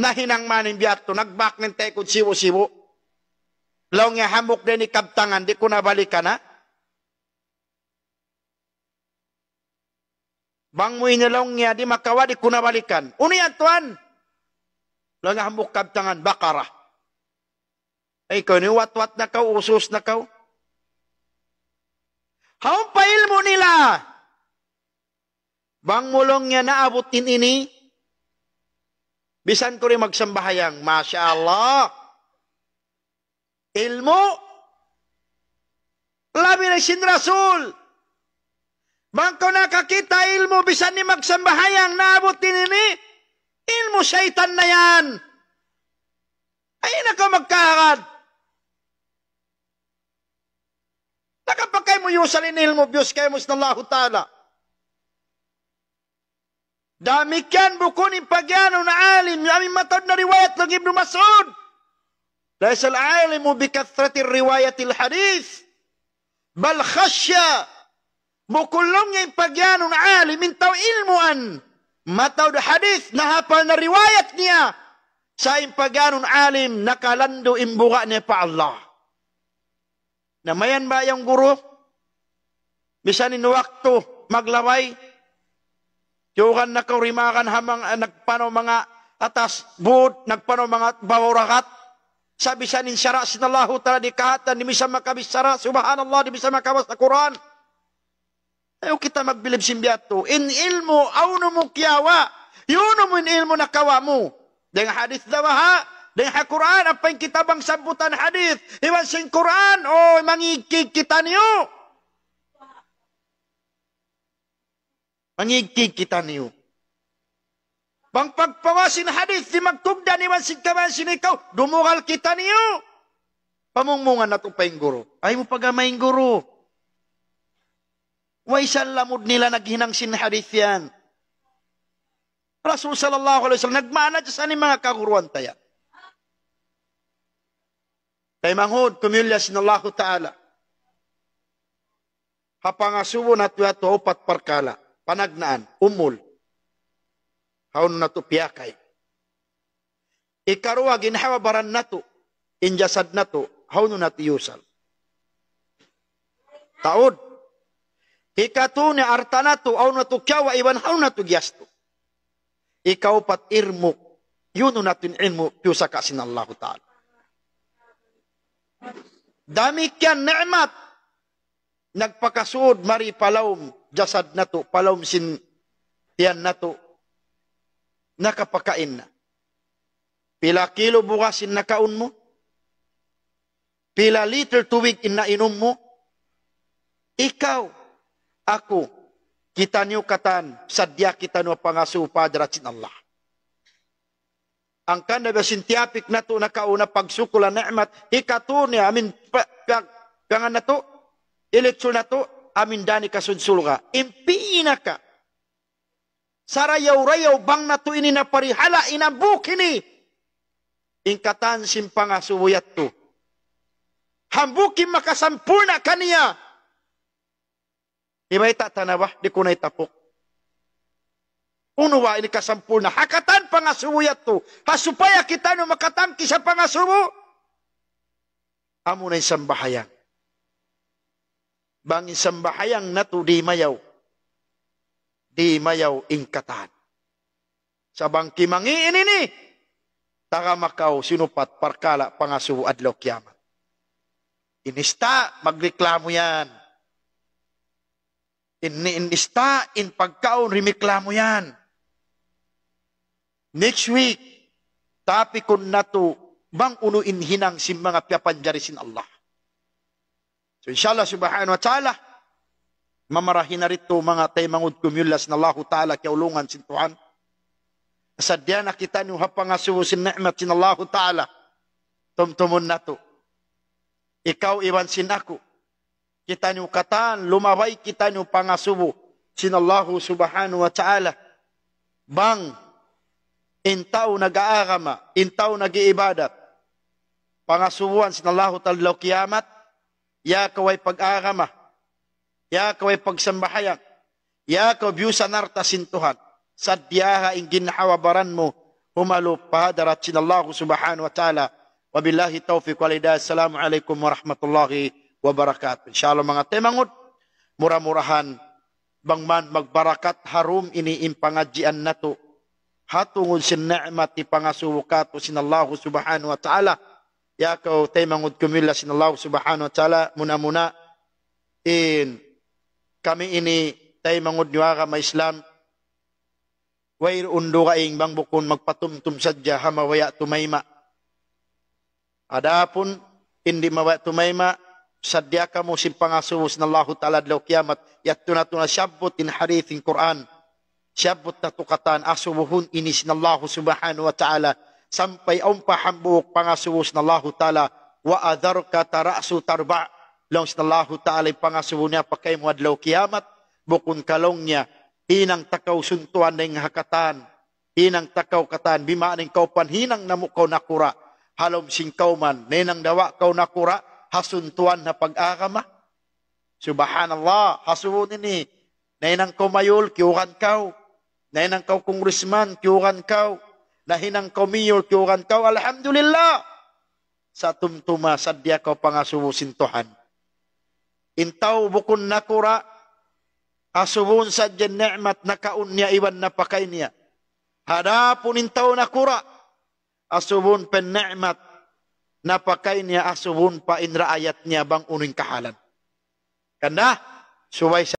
na hinangmanin biyato, nagbak ng tekod siwo-siwo. Law nga hamok din ni kabtangan, di ko nabalikan na. Bang mo inilong niya, di makawa, di ko nabalikan. Una yan, tuan. Law nga hamok kabtangan, bakara. Ay, ikaw ni wat-wat na kau, usos na kau. Haumpail mo nila. Bang mulong niya naabutin ini. Bisan ko rin magsambahayang, Masya Allah. Ilmo. Labi na sin Rasul. Bang ko nakakita ilmo, bisan ni magsambahayang, naabutin ini. Ilmo syaitan na yan. Ay, naka magkakad. Takapakay mo yusal ilmu bius kay mo sallallahu ta'ala. Dami kan bukuni pagyano na alim. Yami matod na riwayat ng Ibn Mas'ud. ليس العالم بكثرة الرواية bal khasya خشية Mukulong niya yung na alim, intaw ilmuan. Mataw na hadith, nahapal na riwayat niya. Sa na alim, nakalando imbuga niya pa Allah. Namayan ba yung guru? Misan inuwakto, maglaway, Yukan na kaurimakan hamang uh, ah, nagpano mga atas buot nagpano mga bawarakat. Sabi sa nin syara sinallahu ta'ala di kahatan di misa makabisara subhanallah di misa makawas na Quran. Ayaw kita magbilib simbiyato. In ilmu awno mo kiyawa. Yuno mo in ilmo nakawa mo. Deng hadith dawa ha. Dengan Quran apa yang kita bang sambutan hadis. Iwan sing Quran oh mangiki kita niu. Oh. Mangiki kita niu. Oh. Bang pagpawasin hadis di maktub dan iwan sing kawan sini kau dumural kita niu. Oh. Pamungmungan atong guru Ay mo pagamaing guru. Wa isan nila naghinang sin hadis yan. Rasul sallallahu alaihi wasallam nagmana sa ni mga kaguruan tayan. Taimangod, kumilya sinallahu ta'ala. Hapangasubo na tuya to opat parkala, panagnaan, umul. Haun na tupiyakay. Ikaruwa, ginhawa baran na to, injasad na to, haun na yusal. Taud. ikatu ni artana to, haun na tukyawa, iwan haun na tugyasto. Ikaw pat irmuk, yun natin ilmu, tiyusa ka sinallahu ta'ala. Dami kyan ni'mat. Nagpakasud mari palawm jasad nato, palawm sin tiyan nato. Nakapakain na. Pila kilo bukas in nakaon mo? Pila liter tuwig in nainom mo? Ikaw, ako, kita niyo katan, sadya kita niyo pangasupadra sin Allah ang kana ba na to nakauna pagsukula ni'mat hikatunya amin kangan na to ilitsul na to amin dani kasunsul ka impiina ka sarayaw-rayaw bang na to ini na parihala inabukini ingkatan simpanga suwuyat to hambukin makasampuna kaniya Di ba itatanawah? Di ko na Unuwa ini kasampul na hakatan pangasubo yato. Hasupaya kita no makatangki sa pangasubo. Amo na sambahayang. Bangin sambahayang natu di mayaw. Di mayaw ingkatan. Sa bangki mangiin ini. Taka makaw sinupat parkala pangasubo adlaw kiamat. Inista, magreklamo yan. Inista, in pagkaon, rimiklamo yan. Next week, tapikon na to, bang unuin hinang si mga piapanjarisin Allah. So inshallah subhanahu wa ta'ala, mamarahin na rito mga tay mangud na Allah ta'ala sin sintuan. Sadya na kita niyo hapangasubo sin ni'mat sin Allah ta'ala. Tumtumun na to. Ikaw iwansin ako. Kita niyo kataan, lumabay kita niyo pangasubo sin Allah subhanahu wa ta'ala. Bang, intaw nag-aarama, intaw nag-iibadat. sa sinallahu talaw kiyamat, yakaw ay pag-aarama, yakaw ay pagsambahayan, yakaw biyusa narta sintuhan, sadyaha ing ginhawabaran mo, humalo sin Allah subhanahu wa ta'ala, wabillahi taufiq walidaya, assalamu alaikum warahmatullahi wabarakatuh. Inshallah mga temangod, mura-murahan, bangman magbarakat harum ini impangajian nato hatungun sin ni'mat ti pangasuwukat sinallahu subhanahu wa ta'ala ya kau taimangud kumilla sinallahu subhanahu wa ta'ala munamuna in kami ini taimangud niwaga ma Islam wair undu kaing bang bukun magpatumtum sadya hama waya tumaima adapun indi mawaya tumaima sadya kamu sin pangasuwus sinallahu ta'ala dalaw kiamat yatunatuna syabbutin harithin Qur'an Siyabot na tukatan asubuhun inis na Allah subhanahu wa ta'ala sampay ang pahambuok pangasuwos na Allah ta'ala wa adhar ka tarasu tarba long na Allah ta'ala pangasuwo niya pakay mo adlaw kiamat bukun kalong niya inang takaw suntuan ng hakatan inang takaw katan bima ning kau panhinang kau nakura halom singkaw man nenang dawa kau nakura hasuntuan na pag-akama subhanallah hasuwon ni nenang kumayol kiukan kau Nahinang kau kongresman, kiuran kau. Nahinang kau mayor, kiuran kau. Alhamdulillah. Sa tumtuma, sadya kau pangasubu sintohan. Intaw bukun nakura, asubun sadya ni'mat nakaun niya iwan pakain niya. Hadapun intaw nakura, asubun pen ni'mat napakainya niya asubun pa inraayat niya bang uning kahalan. Kanda, subay